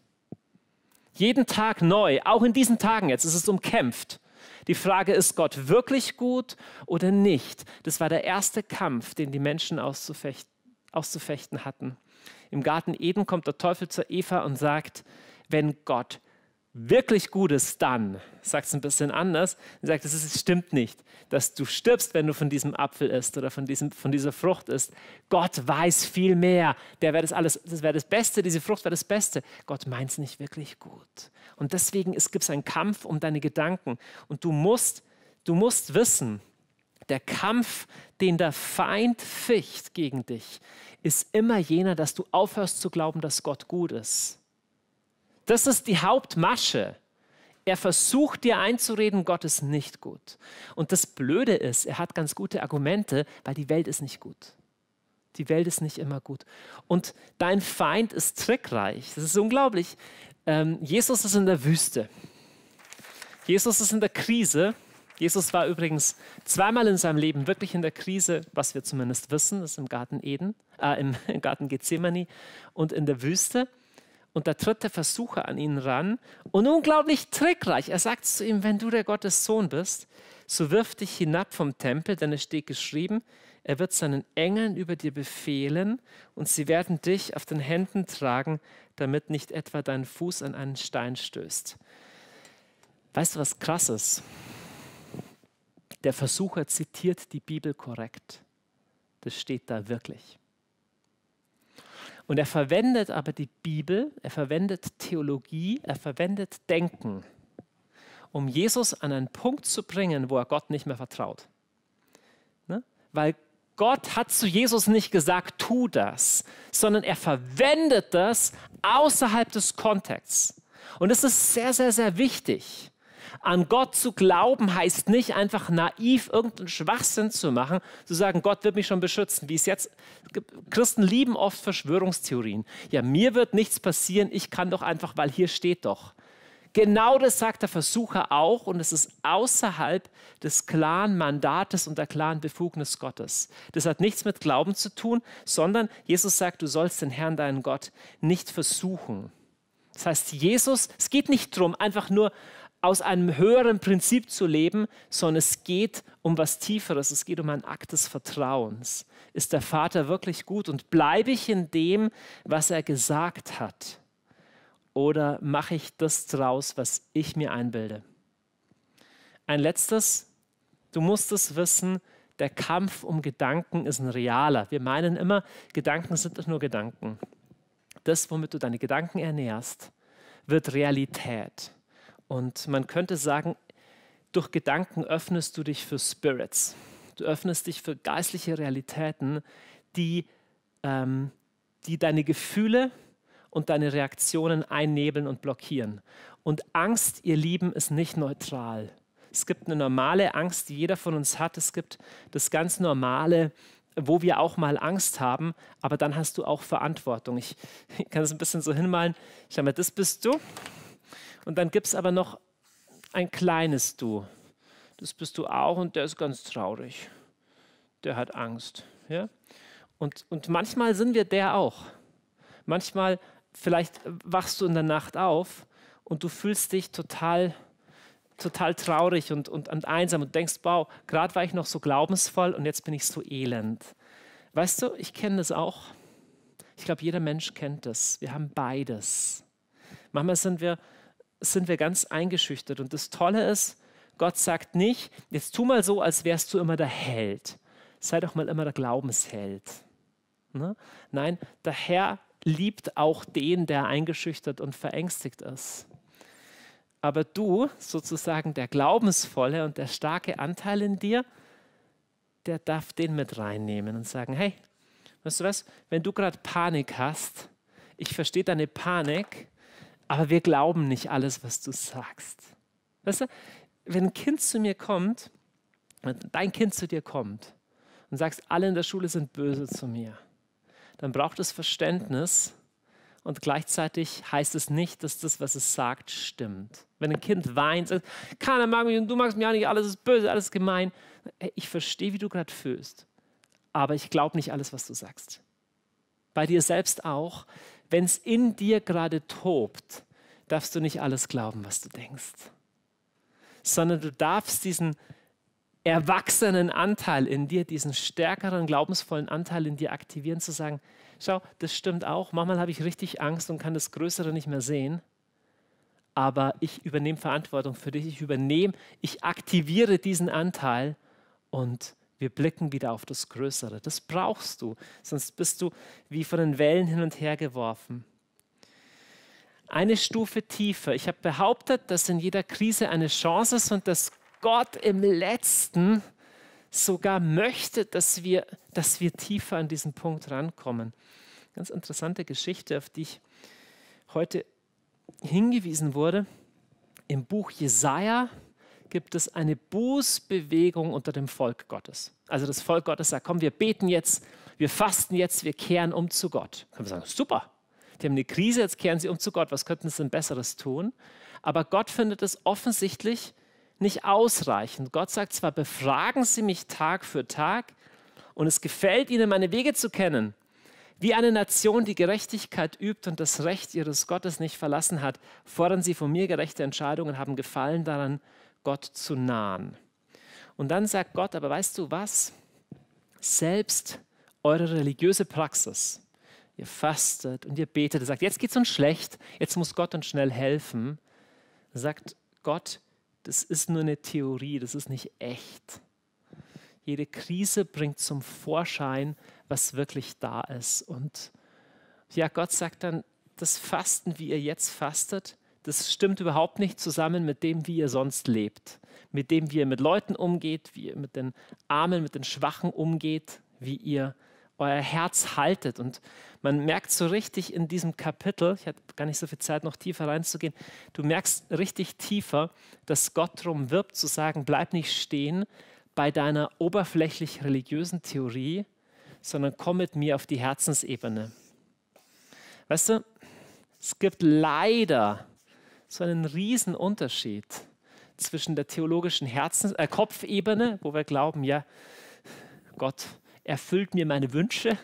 Jeden Tag neu, auch in diesen Tagen jetzt, ist es umkämpft. Die Frage, ist Gott wirklich gut oder nicht? Das war der erste Kampf, den die Menschen auszufechten, auszufechten hatten. Im Garten Eden kommt der Teufel zur Eva und sagt, wenn Gott wirklich gut ist dann, sagt es ein bisschen anders, und sagt, es stimmt nicht, dass du stirbst, wenn du von diesem Apfel isst oder von, diesem, von dieser Frucht isst. Gott weiß viel mehr. Der wäre das das wäre das Beste, diese Frucht wäre das Beste. Gott meint es nicht wirklich gut. Und deswegen gibt es einen Kampf um deine Gedanken. Und du musst, du musst wissen, der Kampf, den der Feind ficht gegen dich, ist immer jener, dass du aufhörst zu glauben, dass Gott gut ist das ist die Hauptmasche. Er versucht dir einzureden, Gott ist nicht gut. Und das Blöde ist, er hat ganz gute Argumente, weil die Welt ist nicht gut. Die Welt ist nicht immer gut. Und dein Feind ist trickreich. Das ist unglaublich. Ähm, Jesus ist in der Wüste. Jesus ist in der Krise. Jesus war übrigens zweimal in seinem Leben wirklich in der Krise, was wir zumindest wissen, das ist im Garten Eden, äh, im <laughs> Garten Gethsemane und in der Wüste und da tritt der Versucher an ihn ran und unglaublich trickreich. Er sagt zu ihm, wenn du der Gottes Sohn bist, so wirf dich hinab vom Tempel, denn es steht geschrieben, er wird seinen Engeln über dir befehlen und sie werden dich auf den Händen tragen, damit nicht etwa dein Fuß an einen Stein stößt. Weißt du, was krass ist? Der Versucher zitiert die Bibel korrekt. Das steht da wirklich. Und er verwendet aber die Bibel, er verwendet Theologie, er verwendet Denken, um Jesus an einen Punkt zu bringen, wo er Gott nicht mehr vertraut. Ne? Weil Gott hat zu Jesus nicht gesagt, tu das, sondern er verwendet das außerhalb des Kontexts. Und es ist sehr, sehr, sehr wichtig. An Gott zu glauben heißt nicht einfach naiv irgendeinen Schwachsinn zu machen, zu sagen, Gott wird mich schon beschützen, wie es jetzt. Christen lieben oft Verschwörungstheorien. Ja, mir wird nichts passieren, ich kann doch einfach, weil hier steht doch. Genau das sagt der Versucher auch und es ist außerhalb des klaren Mandates und der klaren Befugnis Gottes. Das hat nichts mit Glauben zu tun, sondern Jesus sagt, du sollst den Herrn, deinen Gott, nicht versuchen. Das heißt, Jesus, es geht nicht darum, einfach nur aus einem höheren Prinzip zu leben, sondern es geht um was Tieferes. Es geht um einen Akt des Vertrauens. Ist der Vater wirklich gut und bleibe ich in dem, was er gesagt hat? Oder mache ich das draus, was ich mir einbilde? Ein letztes, du musst es wissen, der Kampf um Gedanken ist ein realer. Wir meinen immer, Gedanken sind nur Gedanken. Das, womit du deine Gedanken ernährst, wird Realität. Und man könnte sagen, durch Gedanken öffnest du dich für Spirits. Du öffnest dich für geistliche Realitäten, die, ähm, die deine Gefühle und deine Reaktionen einnebeln und blockieren. Und Angst, ihr Lieben, ist nicht neutral. Es gibt eine normale Angst, die jeder von uns hat. Es gibt das ganz normale, wo wir auch mal Angst haben, aber dann hast du auch Verantwortung. Ich, ich <laughs> kann es ein bisschen so hinmalen. Schau mal, das bist du. Und dann gibt es aber noch ein kleines Du. Das bist du auch und der ist ganz traurig. Der hat Angst. Ja? Und, und manchmal sind wir der auch. Manchmal, vielleicht wachst du in der Nacht auf und du fühlst dich total total traurig und, und, und einsam und denkst, wow, gerade war ich noch so glaubensvoll und jetzt bin ich so elend. Weißt du, ich kenne das auch. Ich glaube, jeder Mensch kennt das. Wir haben beides. Manchmal sind wir sind wir ganz eingeschüchtert. Und das Tolle ist, Gott sagt nicht, jetzt tu mal so, als wärst du immer der Held. Sei doch mal immer der Glaubensheld. Ne? Nein, der Herr liebt auch den, der eingeschüchtert und verängstigt ist. Aber du, sozusagen der glaubensvolle und der starke Anteil in dir, der darf den mit reinnehmen und sagen, hey, weißt du was, wenn du gerade Panik hast, ich verstehe deine Panik, aber wir glauben nicht alles, was du sagst. Weißt du, wenn ein Kind zu mir kommt, dein Kind zu dir kommt und sagst, alle in der Schule sind böse zu mir, dann braucht es Verständnis und gleichzeitig heißt es nicht, dass das, was es sagt, stimmt. Wenn ein Kind weint, sagt, keiner mag mich und du magst mich auch nicht, alles ist böse, alles ist gemein. Ich verstehe, wie du gerade fühlst, aber ich glaube nicht alles, was du sagst. Bei dir selbst auch wenn es in dir gerade tobt, darfst du nicht alles glauben, was du denkst, sondern du darfst diesen erwachsenen Anteil in dir, diesen stärkeren, glaubensvollen Anteil in dir aktivieren, zu sagen, schau, das stimmt auch, manchmal habe ich richtig Angst und kann das Größere nicht mehr sehen, aber ich übernehme Verantwortung für dich, ich übernehme, ich aktiviere diesen Anteil und wir blicken wieder auf das Größere. Das brauchst du, sonst bist du wie von den Wellen hin und her geworfen. Eine Stufe tiefer. Ich habe behauptet, dass in jeder Krise eine Chance ist und dass Gott im letzten sogar möchte, dass wir, dass wir tiefer an diesen Punkt rankommen. Ganz interessante Geschichte, auf die ich heute hingewiesen wurde. Im Buch Jesaja gibt es eine Bußbewegung unter dem Volk Gottes. Also das Volk Gottes sagt, komm, wir beten jetzt, wir fasten jetzt, wir kehren um zu Gott. Können wir sagen, super, die haben eine Krise, jetzt kehren sie um zu Gott, was könnten sie denn Besseres tun? Aber Gott findet es offensichtlich nicht ausreichend. Gott sagt zwar, befragen Sie mich Tag für Tag und es gefällt Ihnen, meine Wege zu kennen. Wie eine Nation, die Gerechtigkeit übt und das Recht ihres Gottes nicht verlassen hat, fordern Sie von mir gerechte Entscheidungen, haben Gefallen daran Gott zu nahen. Und dann sagt Gott, aber weißt du was? Selbst eure religiöse Praxis, ihr fastet und ihr betet, ihr sagt, jetzt geht es uns schlecht, jetzt muss Gott uns schnell helfen, sagt Gott, das ist nur eine Theorie, das ist nicht echt. Jede Krise bringt zum Vorschein, was wirklich da ist. Und ja, Gott sagt dann, das Fasten, wie ihr jetzt fastet, das stimmt überhaupt nicht zusammen mit dem, wie ihr sonst lebt, mit dem, wie ihr mit Leuten umgeht, wie ihr mit den Armen, mit den Schwachen umgeht, wie ihr euer Herz haltet. Und man merkt so richtig in diesem Kapitel, ich habe gar nicht so viel Zeit, noch tiefer reinzugehen, du merkst richtig tiefer, dass Gott darum wirbt, zu sagen, bleib nicht stehen bei deiner oberflächlich religiösen Theorie, sondern komm mit mir auf die Herzensebene. Weißt du, es gibt leider so einen riesen Unterschied zwischen der theologischen Herzens äh, Kopfebene, wo wir glauben, ja, Gott erfüllt mir meine Wünsche,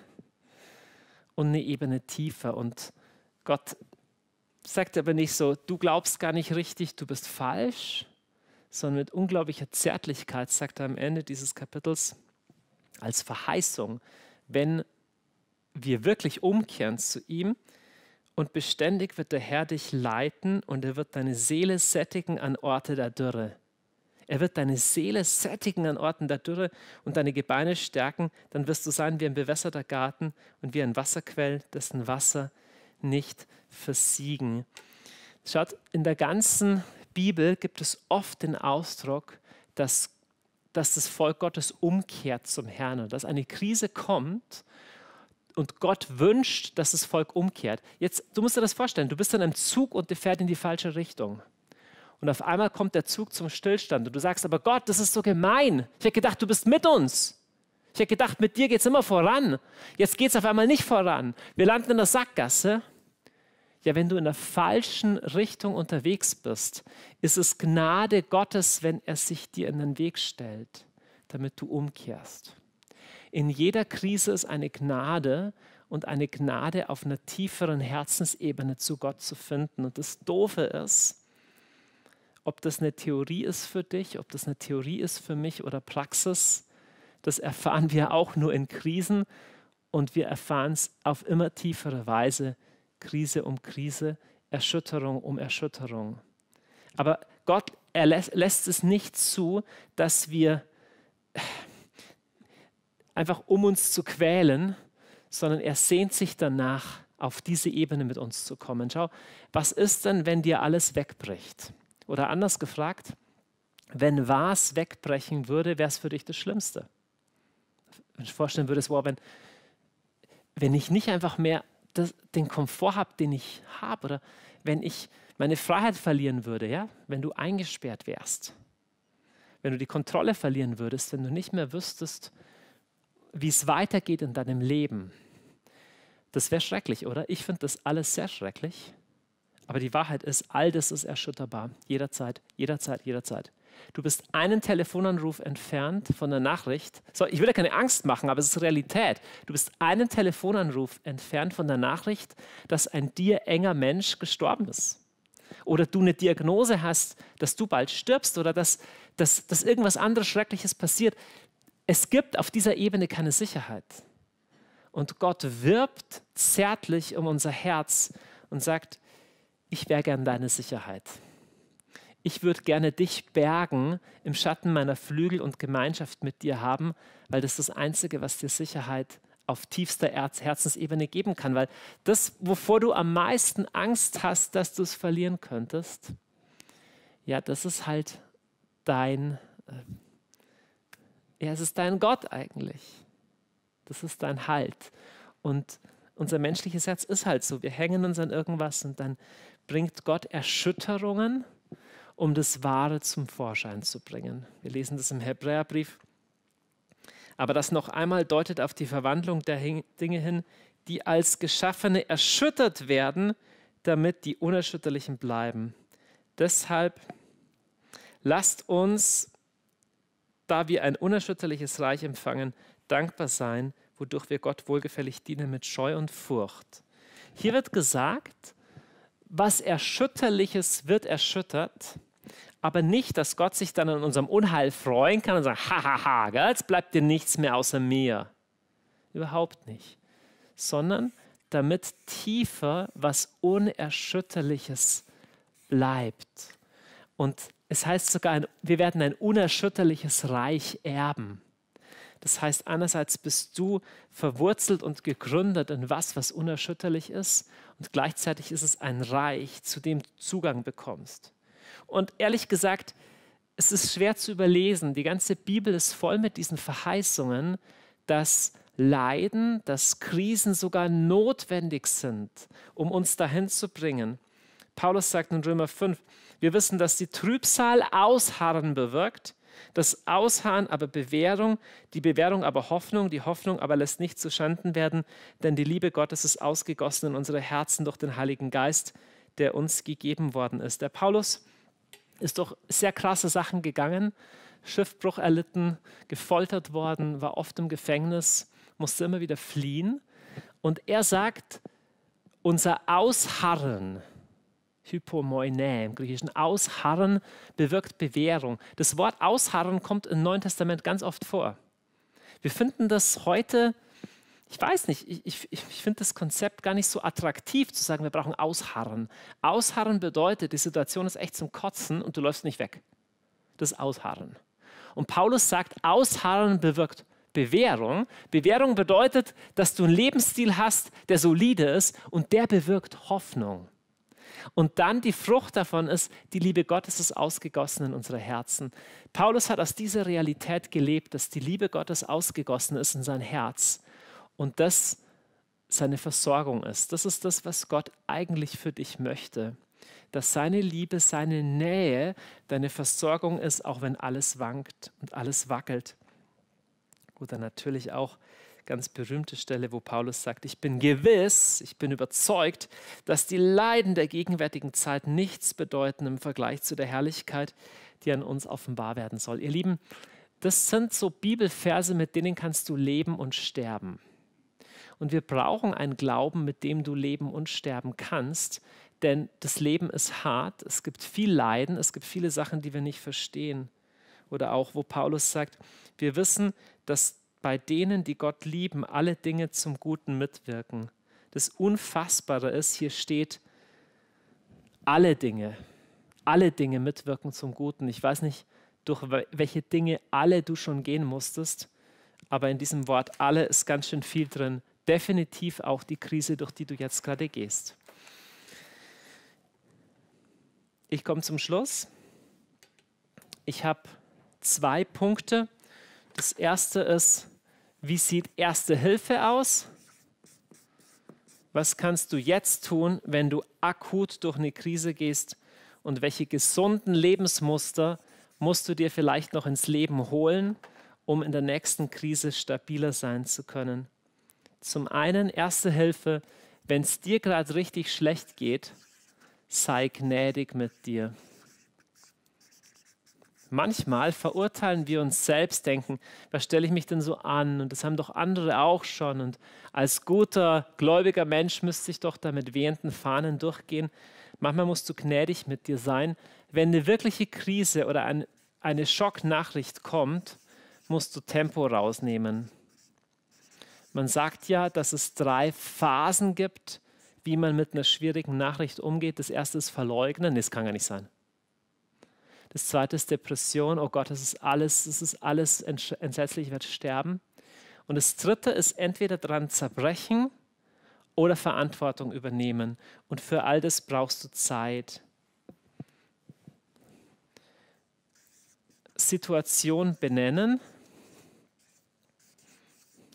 und eine Ebene tiefer. Und Gott sagt aber nicht so, du glaubst gar nicht richtig, du bist falsch, sondern mit unglaublicher Zärtlichkeit sagt er am Ende dieses Kapitels als Verheißung, wenn wir wirklich umkehren zu ihm, und beständig wird der Herr dich leiten und er wird deine Seele sättigen an Orte der Dürre. Er wird deine Seele sättigen an Orten der Dürre und deine Gebeine stärken, dann wirst du sein wie ein bewässerter Garten und wie ein Wasserquell, dessen Wasser nicht versiegen. Schaut, in der ganzen Bibel gibt es oft den Ausdruck, dass, dass das Volk Gottes umkehrt zum Herrn und dass eine Krise kommt und Gott wünscht, dass das Volk umkehrt. Jetzt, du musst dir das vorstellen, du bist in einem Zug und der fährt in die falsche Richtung. Und auf einmal kommt der Zug zum Stillstand und du sagst, aber Gott, das ist so gemein. Ich hätte gedacht, du bist mit uns. Ich hätte gedacht, mit dir geht es immer voran. Jetzt geht es auf einmal nicht voran. Wir landen in der Sackgasse. Ja, wenn du in der falschen Richtung unterwegs bist, ist es Gnade Gottes, wenn er sich dir in den Weg stellt, damit du umkehrst. In jeder Krise ist eine Gnade und eine Gnade auf einer tieferen Herzensebene zu Gott zu finden. Und das Doofe ist, ob das eine Theorie ist für dich, ob das eine Theorie ist für mich oder Praxis, das erfahren wir auch nur in Krisen und wir erfahren es auf immer tiefere Weise, Krise um Krise, Erschütterung um Erschütterung. Aber Gott lässt, lässt es nicht zu, dass wir einfach um uns zu quälen, sondern er sehnt sich danach, auf diese Ebene mit uns zu kommen. Schau, was ist denn, wenn dir alles wegbricht? Oder anders gefragt, wenn was wegbrechen würde, wäre es für dich das Schlimmste. Wenn ich vorstellen würde, wow, wenn, wenn ich nicht einfach mehr das, den Komfort habe, den ich habe, oder wenn ich meine Freiheit verlieren würde, ja, wenn du eingesperrt wärst, wenn du die Kontrolle verlieren würdest, wenn du nicht mehr wüsstest, wie es weitergeht in deinem Leben, das wäre schrecklich, oder? Ich finde das alles sehr schrecklich. Aber die Wahrheit ist, all das ist erschütterbar. Jederzeit, jederzeit, jederzeit. Du bist einen Telefonanruf entfernt von der Nachricht. So, ich will dir keine Angst machen, aber es ist Realität. Du bist einen Telefonanruf entfernt von der Nachricht, dass ein dir enger Mensch gestorben ist. Oder du eine Diagnose hast, dass du bald stirbst oder dass, dass, dass irgendwas anderes Schreckliches passiert. Es gibt auf dieser Ebene keine Sicherheit. Und Gott wirbt zärtlich um unser Herz und sagt, ich wäre gern deine Sicherheit. Ich würde gerne dich bergen, im Schatten meiner Flügel und Gemeinschaft mit dir haben, weil das ist das Einzige, was dir Sicherheit auf tiefster Herzensebene geben kann. Weil das, wovor du am meisten Angst hast, dass du es verlieren könntest, ja, das ist halt dein äh, ja, es ist dein Gott eigentlich. Das ist dein Halt. Und unser menschliches Herz ist halt so. Wir hängen uns an irgendwas und dann bringt Gott Erschütterungen, um das Wahre zum Vorschein zu bringen. Wir lesen das im Hebräerbrief. Aber das noch einmal deutet auf die Verwandlung der Dinge hin, die als Geschaffene erschüttert werden, damit die Unerschütterlichen bleiben. Deshalb lasst uns da wir ein unerschütterliches Reich empfangen, dankbar sein, wodurch wir Gott wohlgefällig dienen mit Scheu und Furcht. Hier wird gesagt, was Erschütterliches wird erschüttert, aber nicht, dass Gott sich dann an unserem Unheil freuen kann und sagt, hahaha, jetzt bleibt dir nichts mehr außer mir. Überhaupt nicht. Sondern damit tiefer was Unerschütterliches bleibt. Und es heißt sogar, wir werden ein unerschütterliches Reich erben. Das heißt, einerseits bist du verwurzelt und gegründet in was, was unerschütterlich ist, und gleichzeitig ist es ein Reich, zu dem du Zugang bekommst. Und ehrlich gesagt, es ist schwer zu überlesen. Die ganze Bibel ist voll mit diesen Verheißungen, dass Leiden, dass Krisen sogar notwendig sind, um uns dahin zu bringen. Paulus sagt in Römer 5, wir wissen, dass die Trübsal Ausharren bewirkt, das Ausharren aber Bewährung, die Bewährung aber Hoffnung, die Hoffnung aber lässt nicht zu Schanden werden, denn die Liebe Gottes ist ausgegossen in unsere Herzen durch den Heiligen Geist, der uns gegeben worden ist. Der Paulus ist durch sehr krasse Sachen gegangen, Schiffbruch erlitten, gefoltert worden, war oft im Gefängnis, musste immer wieder fliehen. Und er sagt, unser Ausharren, Hypomoine im Griechischen. Ausharren bewirkt Bewährung. Das Wort Ausharren kommt im Neuen Testament ganz oft vor. Wir finden das heute, ich weiß nicht, ich, ich, ich finde das Konzept gar nicht so attraktiv, zu sagen, wir brauchen Ausharren. Ausharren bedeutet, die Situation ist echt zum Kotzen und du läufst nicht weg. Das ist Ausharren. Und Paulus sagt, Ausharren bewirkt Bewährung. Bewährung bedeutet, dass du einen Lebensstil hast, der solide ist und der bewirkt Hoffnung. Und dann die Frucht davon ist, die Liebe Gottes ist ausgegossen in unsere Herzen. Paulus hat aus dieser Realität gelebt, dass die Liebe Gottes ausgegossen ist in sein Herz und das seine Versorgung ist. Das ist das, was Gott eigentlich für dich möchte. Dass seine Liebe, seine Nähe deine Versorgung ist, auch wenn alles wankt und alles wackelt. Oder natürlich auch ganz berühmte Stelle, wo Paulus sagt, ich bin gewiss, ich bin überzeugt, dass die Leiden der gegenwärtigen Zeit nichts bedeuten im Vergleich zu der Herrlichkeit, die an uns offenbar werden soll. Ihr Lieben, das sind so Bibelverse, mit denen kannst du leben und sterben. Und wir brauchen einen Glauben, mit dem du leben und sterben kannst, denn das Leben ist hart, es gibt viel Leiden, es gibt viele Sachen, die wir nicht verstehen. Oder auch, wo Paulus sagt, wir wissen, dass bei denen, die Gott lieben, alle Dinge zum Guten mitwirken. Das Unfassbare ist, hier steht, alle Dinge, alle Dinge mitwirken zum Guten. Ich weiß nicht, durch welche Dinge alle du schon gehen musstest, aber in diesem Wort alle ist ganz schön viel drin. Definitiv auch die Krise, durch die du jetzt gerade gehst. Ich komme zum Schluss. Ich habe zwei Punkte. Das erste ist, wie sieht erste Hilfe aus? Was kannst du jetzt tun, wenn du akut durch eine Krise gehst? Und welche gesunden Lebensmuster musst du dir vielleicht noch ins Leben holen, um in der nächsten Krise stabiler sein zu können? Zum einen erste Hilfe, wenn es dir gerade richtig schlecht geht, sei gnädig mit dir. Manchmal verurteilen wir uns selbst, denken, was stelle ich mich denn so an? Und das haben doch andere auch schon. Und als guter, gläubiger Mensch müsste ich doch da mit wehenden Fahnen durchgehen. Manchmal musst du gnädig mit dir sein. Wenn eine wirkliche Krise oder ein, eine Schocknachricht kommt, musst du Tempo rausnehmen. Man sagt ja, dass es drei Phasen gibt, wie man mit einer schwierigen Nachricht umgeht. Das erste ist Verleugnen. Nee, das kann gar nicht sein. Das zweite ist Depression. Oh Gott, das ist alles, das ist alles entsetzlich, ich werde sterben. Und das dritte ist entweder dran zerbrechen oder Verantwortung übernehmen. Und für all das brauchst du Zeit. Situation benennen.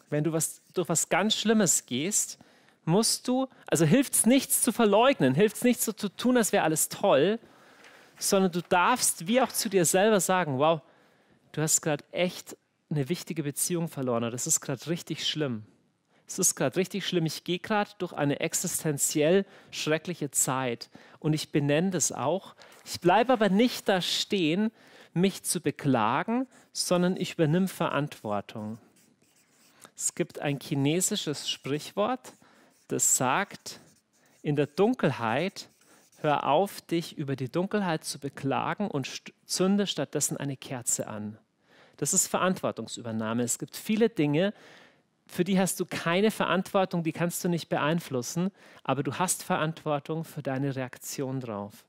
Wenn du was, durch was ganz Schlimmes gehst, musst du, also hilft es nichts zu verleugnen, hilft es nichts so zu tun, als wäre alles toll, sondern du darfst wie auch zu dir selber sagen, wow, du hast gerade echt eine wichtige Beziehung verloren. Das ist gerade richtig schlimm. Es ist gerade richtig schlimm. Ich gehe gerade durch eine existenziell schreckliche Zeit und ich benenne das auch. Ich bleibe aber nicht da stehen, mich zu beklagen, sondern ich übernehme Verantwortung. Es gibt ein chinesisches Sprichwort, das sagt, in der Dunkelheit Hör auf, dich über die Dunkelheit zu beklagen und zünde stattdessen eine Kerze an. Das ist Verantwortungsübernahme. Es gibt viele Dinge, für die hast du keine Verantwortung, die kannst du nicht beeinflussen, aber du hast Verantwortung für deine Reaktion drauf.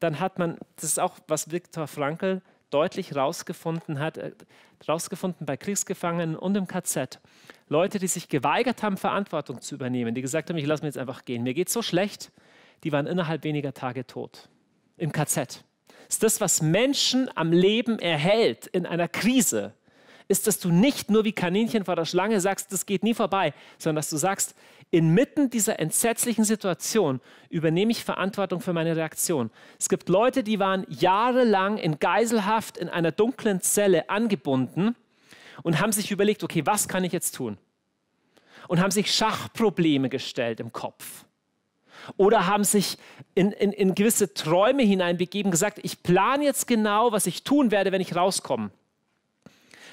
Dann hat man, das ist auch, was Viktor Frankl deutlich rausgefunden hat, äh, rausgefunden bei Kriegsgefangenen und im KZ. Leute, die sich geweigert haben, Verantwortung zu übernehmen, die gesagt haben, ich lasse mir jetzt einfach gehen, mir geht so schlecht, die waren innerhalb weniger Tage tot. Im KZ. Ist das, was Menschen am Leben erhält in einer Krise, ist, dass du nicht nur wie Kaninchen vor der Schlange sagst, das geht nie vorbei, sondern dass du sagst, inmitten dieser entsetzlichen Situation übernehme ich Verantwortung für meine Reaktion. Es gibt Leute, die waren jahrelang in Geiselhaft in einer dunklen Zelle angebunden und haben sich überlegt, okay, was kann ich jetzt tun? Und haben sich Schachprobleme gestellt im Kopf oder haben sich in, in, in gewisse Träume hineinbegeben, gesagt, ich plane jetzt genau, was ich tun werde, wenn ich rauskomme.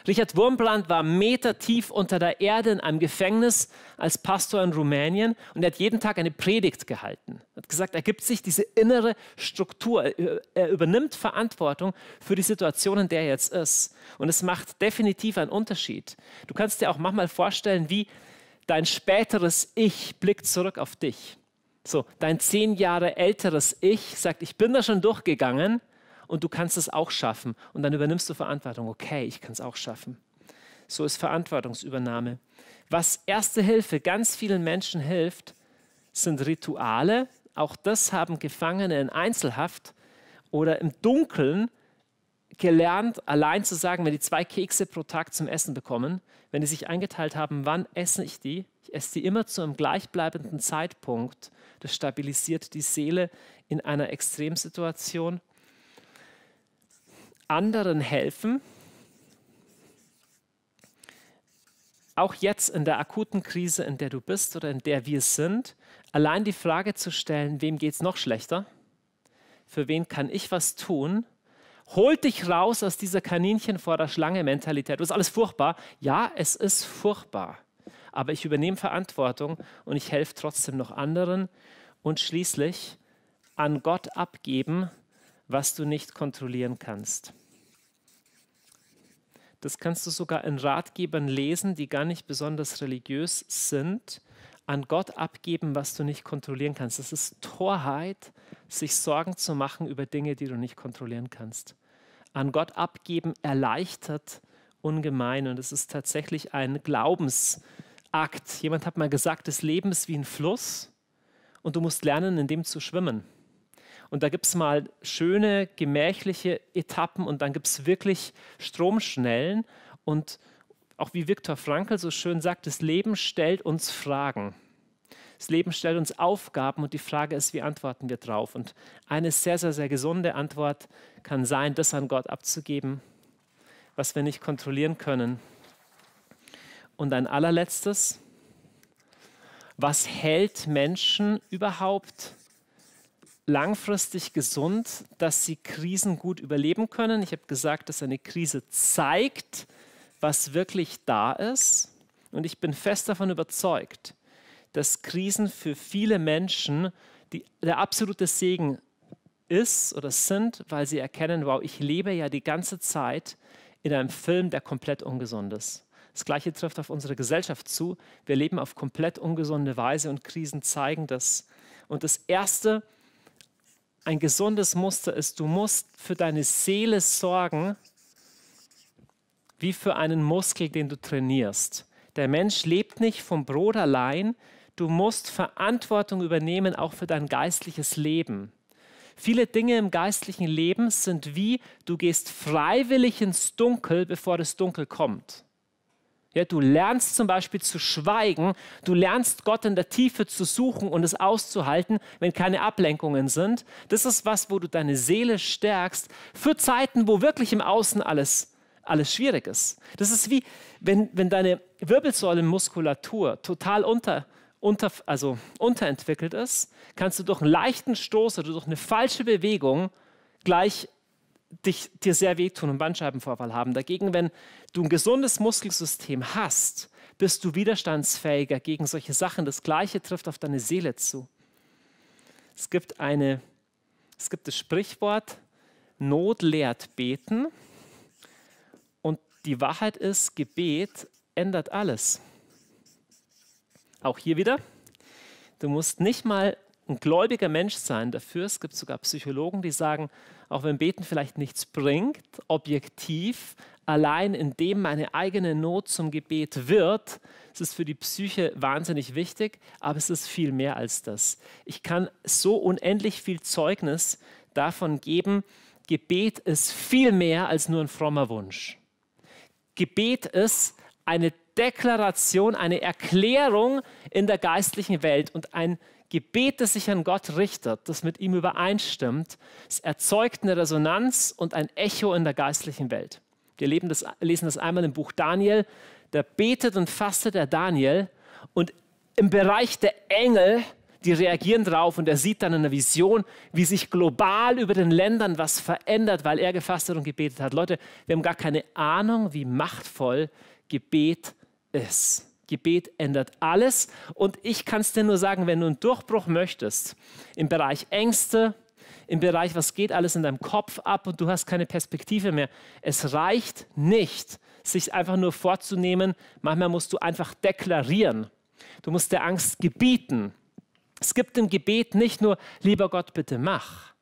Richard Wurmbland war metertief unter der Erde in einem Gefängnis als Pastor in Rumänien und er hat jeden Tag eine Predigt gehalten. Er hat gesagt, er gibt sich diese innere Struktur, er übernimmt Verantwortung für die Situation, in der er jetzt ist. Und es macht definitiv einen Unterschied. Du kannst dir auch manchmal vorstellen, wie dein späteres Ich blickt zurück auf dich. So, dein zehn Jahre älteres Ich sagt, ich bin da schon durchgegangen und du kannst es auch schaffen. Und dann übernimmst du Verantwortung. Okay, ich kann es auch schaffen. So ist Verantwortungsübernahme. Was Erste Hilfe ganz vielen Menschen hilft, sind Rituale. Auch das haben Gefangene in Einzelhaft oder im Dunkeln gelernt, allein zu sagen, wenn die zwei Kekse pro Tag zum Essen bekommen, wenn die sich eingeteilt haben, wann esse ich die? Ich esse die immer zu einem gleichbleibenden Zeitpunkt das stabilisiert die Seele in einer Extremsituation. Anderen helfen. Auch jetzt in der akuten Krise, in der du bist oder in der wir sind, allein die Frage zu stellen, wem geht es noch schlechter? Für wen kann ich was tun? holt dich raus aus dieser Kaninchen vor der Schlange Mentalität. Das ist alles furchtbar. Ja, es ist furchtbar aber ich übernehme Verantwortung und ich helfe trotzdem noch anderen. Und schließlich an Gott abgeben, was du nicht kontrollieren kannst. Das kannst du sogar in Ratgebern lesen, die gar nicht besonders religiös sind. An Gott abgeben, was du nicht kontrollieren kannst. Es ist Torheit, sich Sorgen zu machen über Dinge, die du nicht kontrollieren kannst. An Gott abgeben erleichtert ungemein und es ist tatsächlich ein Glaubens- Akt. Jemand hat mal gesagt, das Leben ist wie ein Fluss und du musst lernen, in dem zu schwimmen. Und da gibt es mal schöne, gemächliche Etappen und dann gibt es wirklich Stromschnellen. Und auch wie Viktor Frankl so schön sagt, das Leben stellt uns Fragen. Das Leben stellt uns Aufgaben und die Frage ist, wie antworten wir drauf? Und eine sehr, sehr, sehr gesunde Antwort kann sein, das an Gott abzugeben, was wir nicht kontrollieren können. Und ein allerletztes, was hält Menschen überhaupt langfristig gesund, dass sie Krisen gut überleben können? Ich habe gesagt, dass eine Krise zeigt, was wirklich da ist. Und ich bin fest davon überzeugt, dass Krisen für viele Menschen die, der absolute Segen ist oder sind, weil sie erkennen, wow, ich lebe ja die ganze Zeit in einem Film, der komplett ungesund ist. Das Gleiche trifft auf unsere Gesellschaft zu. Wir leben auf komplett ungesunde Weise und Krisen zeigen das. Und das Erste, ein gesundes Muster ist, du musst für deine Seele sorgen, wie für einen Muskel, den du trainierst. Der Mensch lebt nicht vom Brot allein. Du musst Verantwortung übernehmen, auch für dein geistliches Leben. Viele Dinge im geistlichen Leben sind wie, du gehst freiwillig ins Dunkel, bevor das Dunkel kommt. Ja, du lernst zum Beispiel zu schweigen, du lernst Gott in der Tiefe zu suchen und es auszuhalten, wenn keine Ablenkungen sind. Das ist was, wo du deine Seele stärkst für Zeiten, wo wirklich im Außen alles, alles schwierig ist. Das ist wie, wenn, wenn deine Wirbelsäulenmuskulatur total unter, unter, also unterentwickelt ist, kannst du durch einen leichten Stoß oder durch eine falsche Bewegung gleich dich, dir sehr wehtun und Bandscheibenvorfall haben. Dagegen, wenn du ein gesundes Muskelsystem hast, bist du widerstandsfähiger gegen solche Sachen. Das Gleiche trifft auf deine Seele zu. Es gibt, eine, es gibt das Sprichwort, Not lehrt beten. Und die Wahrheit ist, Gebet ändert alles. Auch hier wieder, du musst nicht mal ein gläubiger Mensch sein dafür. Es gibt sogar Psychologen, die sagen, auch wenn Beten vielleicht nichts bringt, objektiv, allein indem meine eigene Not zum Gebet wird, es ist für die Psyche wahnsinnig wichtig, aber es ist viel mehr als das. Ich kann so unendlich viel Zeugnis davon geben, Gebet ist viel mehr als nur ein frommer Wunsch. Gebet ist eine Deklaration, eine Erklärung in der geistlichen Welt und ein Gebet, das sich an Gott richtet, das mit ihm übereinstimmt, es erzeugt eine Resonanz und ein Echo in der geistlichen Welt. Wir das, lesen das einmal im Buch Daniel. Da betet und fastet der Daniel und im Bereich der Engel, die reagieren drauf und er sieht dann in der Vision, wie sich global über den Ländern was verändert, weil er gefastet und gebetet hat. Leute, wir haben gar keine Ahnung, wie machtvoll Gebet ist. Gebet ändert alles und ich kann es dir nur sagen, wenn du einen Durchbruch möchtest im Bereich Ängste, im Bereich, was geht alles in deinem Kopf ab und du hast keine Perspektive mehr. Es reicht nicht, sich einfach nur vorzunehmen. Manchmal musst du einfach deklarieren. Du musst der Angst gebieten. Es gibt im Gebet nicht nur, lieber Gott, bitte mach,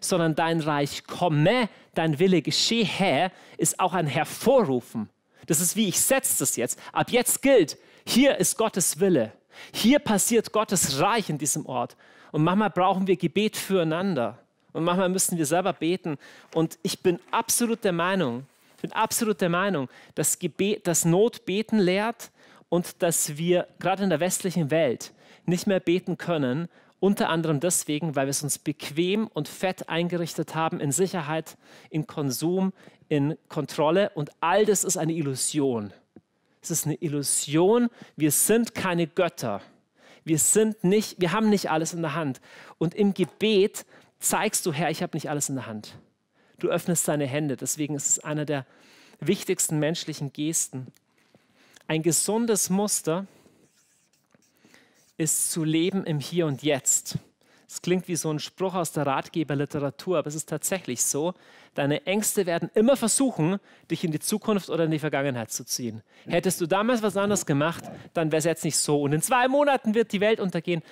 sondern dein Reich komme, dein Wille geschehe, ist auch ein Hervorrufen. Das ist wie ich setze das jetzt. Ab jetzt gilt, hier ist Gottes Wille. Hier passiert Gottes Reich in diesem Ort. Und manchmal brauchen wir Gebet füreinander. Und manchmal müssen wir selber beten. Und ich bin absolut der Meinung, ich bin absolut der Meinung, dass, Gebet, dass Not beten lehrt und dass wir gerade in der westlichen Welt nicht mehr beten können, unter anderem deswegen, weil wir es uns bequem und fett eingerichtet haben in Sicherheit, in Konsum, in Kontrolle und all das ist eine Illusion. Es ist eine Illusion. Wir sind keine Götter. Wir sind nicht, wir haben nicht alles in der Hand. Und im Gebet zeigst du, Herr, ich habe nicht alles in der Hand. Du öffnest deine Hände. Deswegen ist es einer der wichtigsten menschlichen Gesten. Ein gesundes Muster ist zu leben im Hier und Jetzt. Es klingt wie so ein Spruch aus der Ratgeberliteratur, aber es ist tatsächlich so. Deine Ängste werden immer versuchen, dich in die Zukunft oder in die Vergangenheit zu ziehen. Hättest du damals was anderes gemacht, dann wäre es jetzt nicht so. Und in zwei Monaten wird die Welt untergehen.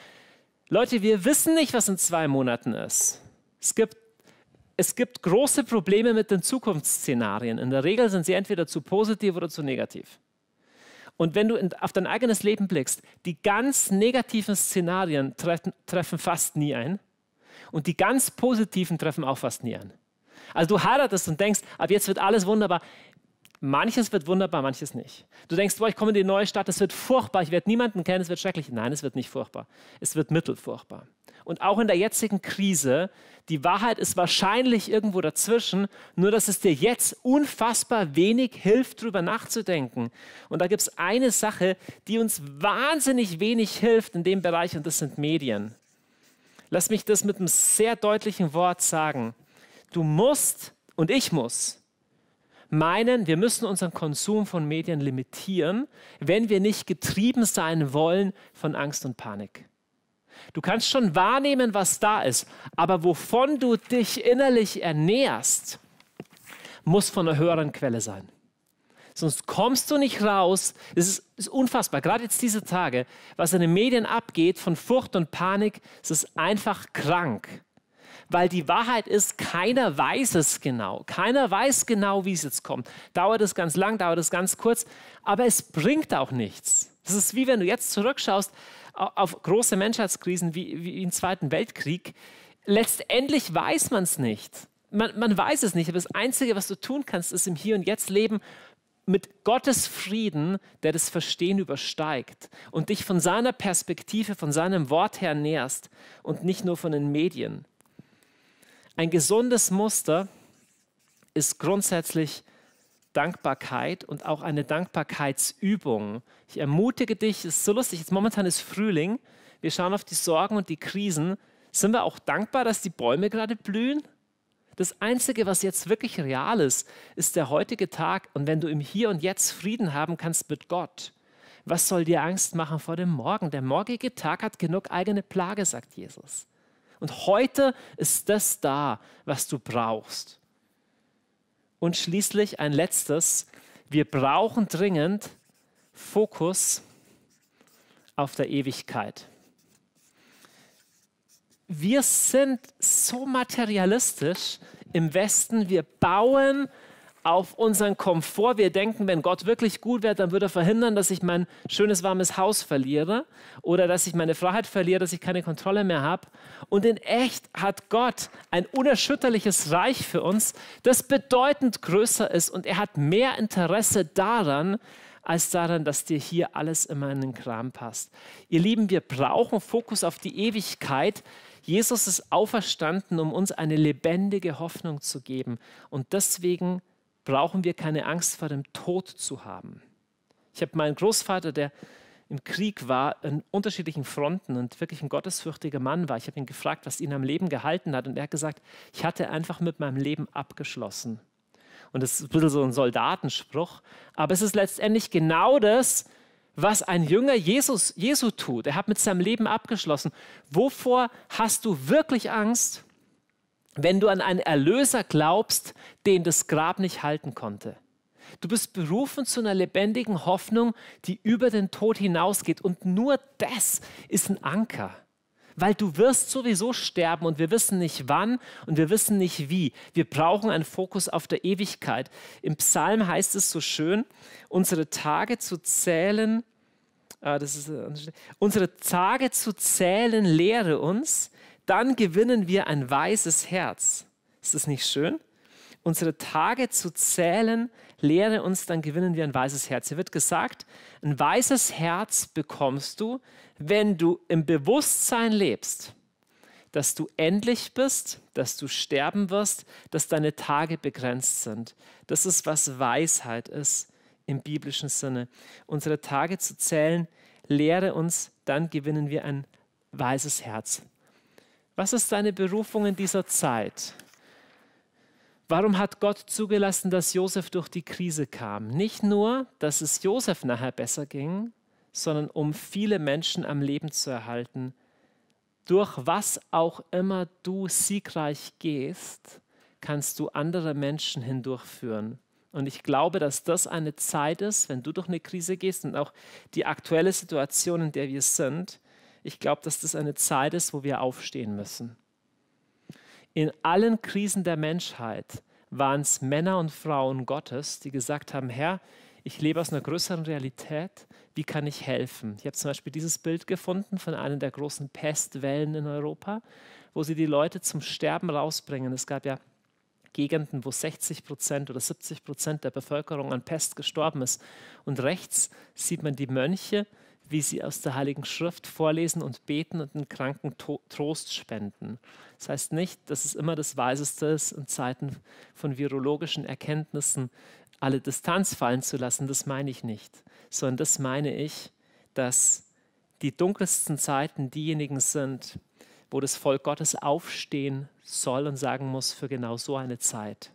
Leute, wir wissen nicht, was in zwei Monaten ist. Es gibt es gibt große Probleme mit den Zukunftsszenarien. In der Regel sind sie entweder zu positiv oder zu negativ. Und wenn du in, auf dein eigenes Leben blickst, die ganz negativen Szenarien treffen, treffen fast nie ein und die ganz positiven treffen auch fast nie ein. Also du heiratest und denkst, ab jetzt wird alles wunderbar manches wird wunderbar, manches nicht. Du denkst, boah, ich komme in die neue Stadt, es wird furchtbar, ich werde niemanden kennen, es wird schrecklich. Nein, es wird nicht furchtbar. Es wird mittelfurchtbar. Und auch in der jetzigen Krise, die Wahrheit ist wahrscheinlich irgendwo dazwischen, nur dass es dir jetzt unfassbar wenig hilft, darüber nachzudenken. Und da gibt es eine Sache, die uns wahnsinnig wenig hilft in dem Bereich und das sind Medien. Lass mich das mit einem sehr deutlichen Wort sagen. Du musst und ich muss meinen, wir müssen unseren Konsum von Medien limitieren, wenn wir nicht getrieben sein wollen von Angst und Panik. Du kannst schon wahrnehmen, was da ist, aber wovon du dich innerlich ernährst, muss von einer höheren Quelle sein. Sonst kommst du nicht raus. Es ist, ist, unfassbar, gerade jetzt diese Tage, was in den Medien abgeht von Furcht und Panik, es ist einfach krank. Weil die Wahrheit ist, keiner weiß es genau. Keiner weiß genau, wie es jetzt kommt. Dauert es ganz lang, dauert es ganz kurz, aber es bringt auch nichts. Das ist wie wenn du jetzt zurückschaust auf große Menschheitskrisen wie, wie im Zweiten Weltkrieg. Letztendlich weiß man es nicht. man weiß es nicht, aber das Einzige, was du tun kannst, ist im Hier und Jetzt leben, mit Gottes Frieden, der das Verstehen übersteigt und dich von seiner Perspektive, von seinem Wort her näherst und nicht nur von den Medien. Ein gesundes Muster ist grundsätzlich Dankbarkeit und auch eine Dankbarkeitsübung. Ich ermutige dich, es ist so lustig, jetzt momentan ist Frühling, wir schauen auf die Sorgen und die Krisen. Sind wir auch dankbar, dass die Bäume gerade blühen? Das Einzige, was jetzt wirklich real ist, ist der heutige Tag. Und wenn du im Hier und Jetzt Frieden haben kannst mit Gott, was soll dir Angst machen vor dem Morgen? Der morgige Tag hat genug eigene Plage, sagt Jesus. Und heute ist das da, was du brauchst. Und schließlich ein letztes. Wir brauchen dringend Fokus auf der Ewigkeit. Wir sind so materialistisch im Westen. Wir bauen auf unseren Komfort. Wir denken, wenn Gott wirklich gut wäre, dann würde er verhindern, dass ich mein schönes, warmes Haus verliere oder dass ich meine Freiheit verliere, dass ich keine Kontrolle mehr habe. Und in echt hat Gott ein unerschütterliches Reich für uns, das bedeutend größer ist und er hat mehr Interesse daran, als daran, dass dir hier alles immer in den Kram passt. Ihr Lieben, wir brauchen Fokus auf die Ewigkeit, Jesus ist auferstanden, um uns eine lebendige Hoffnung zu geben. Und deswegen brauchen wir keine Angst vor dem Tod zu haben. Ich habe meinen Großvater, der im Krieg war, an unterschiedlichen Fronten und wirklich ein gottesfürchtiger Mann war. Ich habe ihn gefragt, was ihn am Leben gehalten hat. Und er hat gesagt, ich hatte einfach mit meinem Leben abgeschlossen. Und das ist ein bisschen so ein Soldatenspruch. Aber es ist letztendlich genau das, was ein Jünger Jesus, Jesu tut. Er hat mit seinem Leben abgeschlossen. Wovor hast du wirklich Angst? wenn du an einen Erlöser glaubst, den das Grab nicht halten konnte. Du bist berufen zu einer lebendigen Hoffnung, die über den Tod hinausgeht. Und nur das ist ein Anker. Weil du wirst sowieso sterben und wir wissen nicht wann und wir wissen nicht wie. Wir brauchen einen Fokus auf der Ewigkeit. Im Psalm heißt es so schön, unsere Tage zu zählen, ah, das ist, äh, unsere Tage zu zählen lehre uns, dann gewinnen wir ein weises Herz. Ist das nicht schön? Unsere Tage zu zählen, lehre uns, dann gewinnen wir ein weises Herz. Hier wird gesagt, ein weises Herz bekommst du, wenn du im Bewusstsein lebst, dass du endlich bist, dass du sterben wirst, dass deine Tage begrenzt sind. Das ist, was Weisheit ist im biblischen Sinne. Unsere Tage zu zählen, lehre uns, dann gewinnen wir ein weises Herz. Was ist deine Berufung in dieser Zeit? Warum hat Gott zugelassen, dass Josef durch die Krise kam? Nicht nur, dass es Josef nachher besser ging, sondern um viele Menschen am Leben zu erhalten. Durch was auch immer du siegreich gehst, kannst du andere Menschen hindurchführen. Und ich glaube, dass das eine Zeit ist, wenn du durch eine Krise gehst und auch die aktuelle Situation, in der wir sind, ich glaube, dass das eine Zeit ist, wo wir aufstehen müssen. In allen Krisen der Menschheit waren es Männer und Frauen Gottes, die gesagt haben, Herr, ich lebe aus einer größeren Realität, wie kann ich helfen? Ich habe zum Beispiel dieses Bild gefunden von einer der großen Pestwellen in Europa, wo sie die Leute zum Sterben rausbringen. Es gab ja Gegenden, wo 60 Prozent oder 70 Prozent der Bevölkerung an Pest gestorben ist. Und rechts sieht man die Mönche, wie sie aus der Heiligen Schrift vorlesen und beten und den Kranken Trost spenden. Das heißt nicht, dass es immer das Weiseste ist, in Zeiten von virologischen Erkenntnissen alle Distanz fallen zu lassen, das meine ich nicht, sondern das meine ich, dass die dunkelsten Zeiten diejenigen sind, wo das Volk Gottes aufstehen soll und sagen muss, für genau so eine Zeit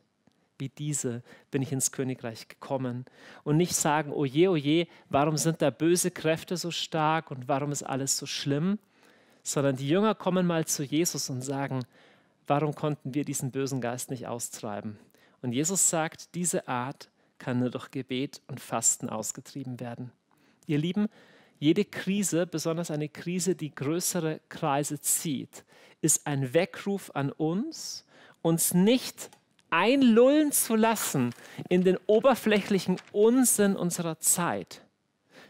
wie diese bin ich ins Königreich gekommen. Und nicht sagen, oh je, oh je, warum sind da böse Kräfte so stark und warum ist alles so schlimm? Sondern die Jünger kommen mal zu Jesus und sagen, warum konnten wir diesen bösen Geist nicht austreiben? Und Jesus sagt, diese Art kann nur durch Gebet und Fasten ausgetrieben werden. Ihr Lieben, jede Krise, besonders eine Krise, die größere Kreise zieht, ist ein Weckruf an uns, uns nicht einlullen zu lassen in den oberflächlichen Unsinn unserer Zeit,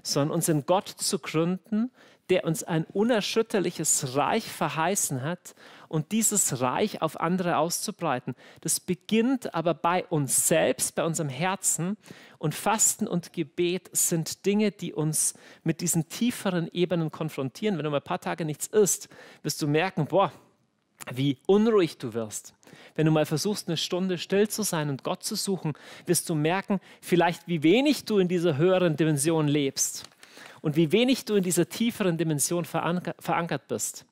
sondern uns in Gott zu gründen, der uns ein unerschütterliches Reich verheißen hat und dieses Reich auf andere auszubreiten. Das beginnt aber bei uns selbst, bei unserem Herzen. Und Fasten und Gebet sind Dinge, die uns mit diesen tieferen Ebenen konfrontieren. Wenn du mal ein paar Tage nichts isst, wirst du merken, boah, wie unruhig du wirst. Wenn du mal versuchst, eine Stunde still zu sein und Gott zu suchen, wirst du merken, vielleicht wie wenig du in dieser höheren Dimension lebst und wie wenig du in dieser tieferen Dimension verankert bist.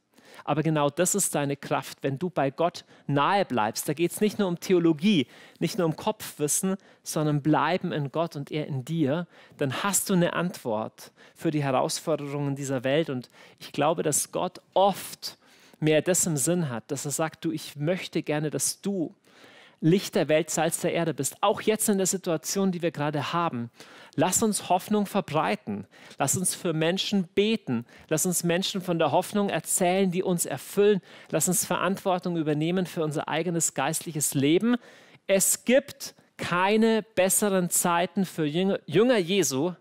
Aber genau das ist deine Kraft, wenn du bei Gott nahe bleibst. Da geht es nicht nur um Theologie, nicht nur um Kopfwissen, sondern bleiben in Gott und er in dir. Dann hast du eine Antwort für die Herausforderungen dieser Welt. Und ich glaube, dass Gott oft mehr das im Sinn hat, dass er sagt, du, ich möchte gerne, dass du Licht der Welt, Salz der Erde bist, auch jetzt in der Situation, die wir gerade haben. Lass uns Hoffnung verbreiten. Lass uns für Menschen beten. Lass uns Menschen von der Hoffnung erzählen, die uns erfüllen. Lass uns Verantwortung übernehmen für unser eigenes geistliches Leben. Es gibt keine besseren Zeiten für Jünger, Jünger Jesu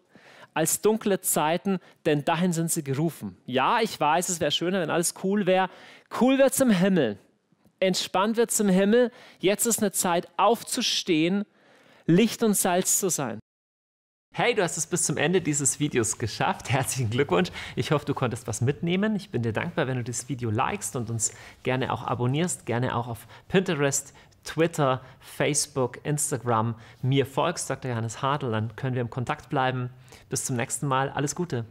als dunkle Zeiten, denn dahin sind sie gerufen. Ja, ich weiß, es wäre schöner, wenn alles cool wäre. Cool wird zum Himmel. Entspannt wird zum Himmel. Jetzt ist eine Zeit aufzustehen, Licht und Salz zu sein. Hey, du hast es bis zum Ende dieses Videos geschafft. <laughs> Herzlichen Glückwunsch. Ich hoffe, du konntest was mitnehmen. Ich bin dir dankbar, wenn du das Video likest und uns gerne auch abonnierst, gerne auch auf Pinterest, Twitter, Facebook, Instagram mir folgst, Dr. Johannes Hartl, dann können wir im Kontakt bleiben. Bis zum nächsten Mal. Alles Gute.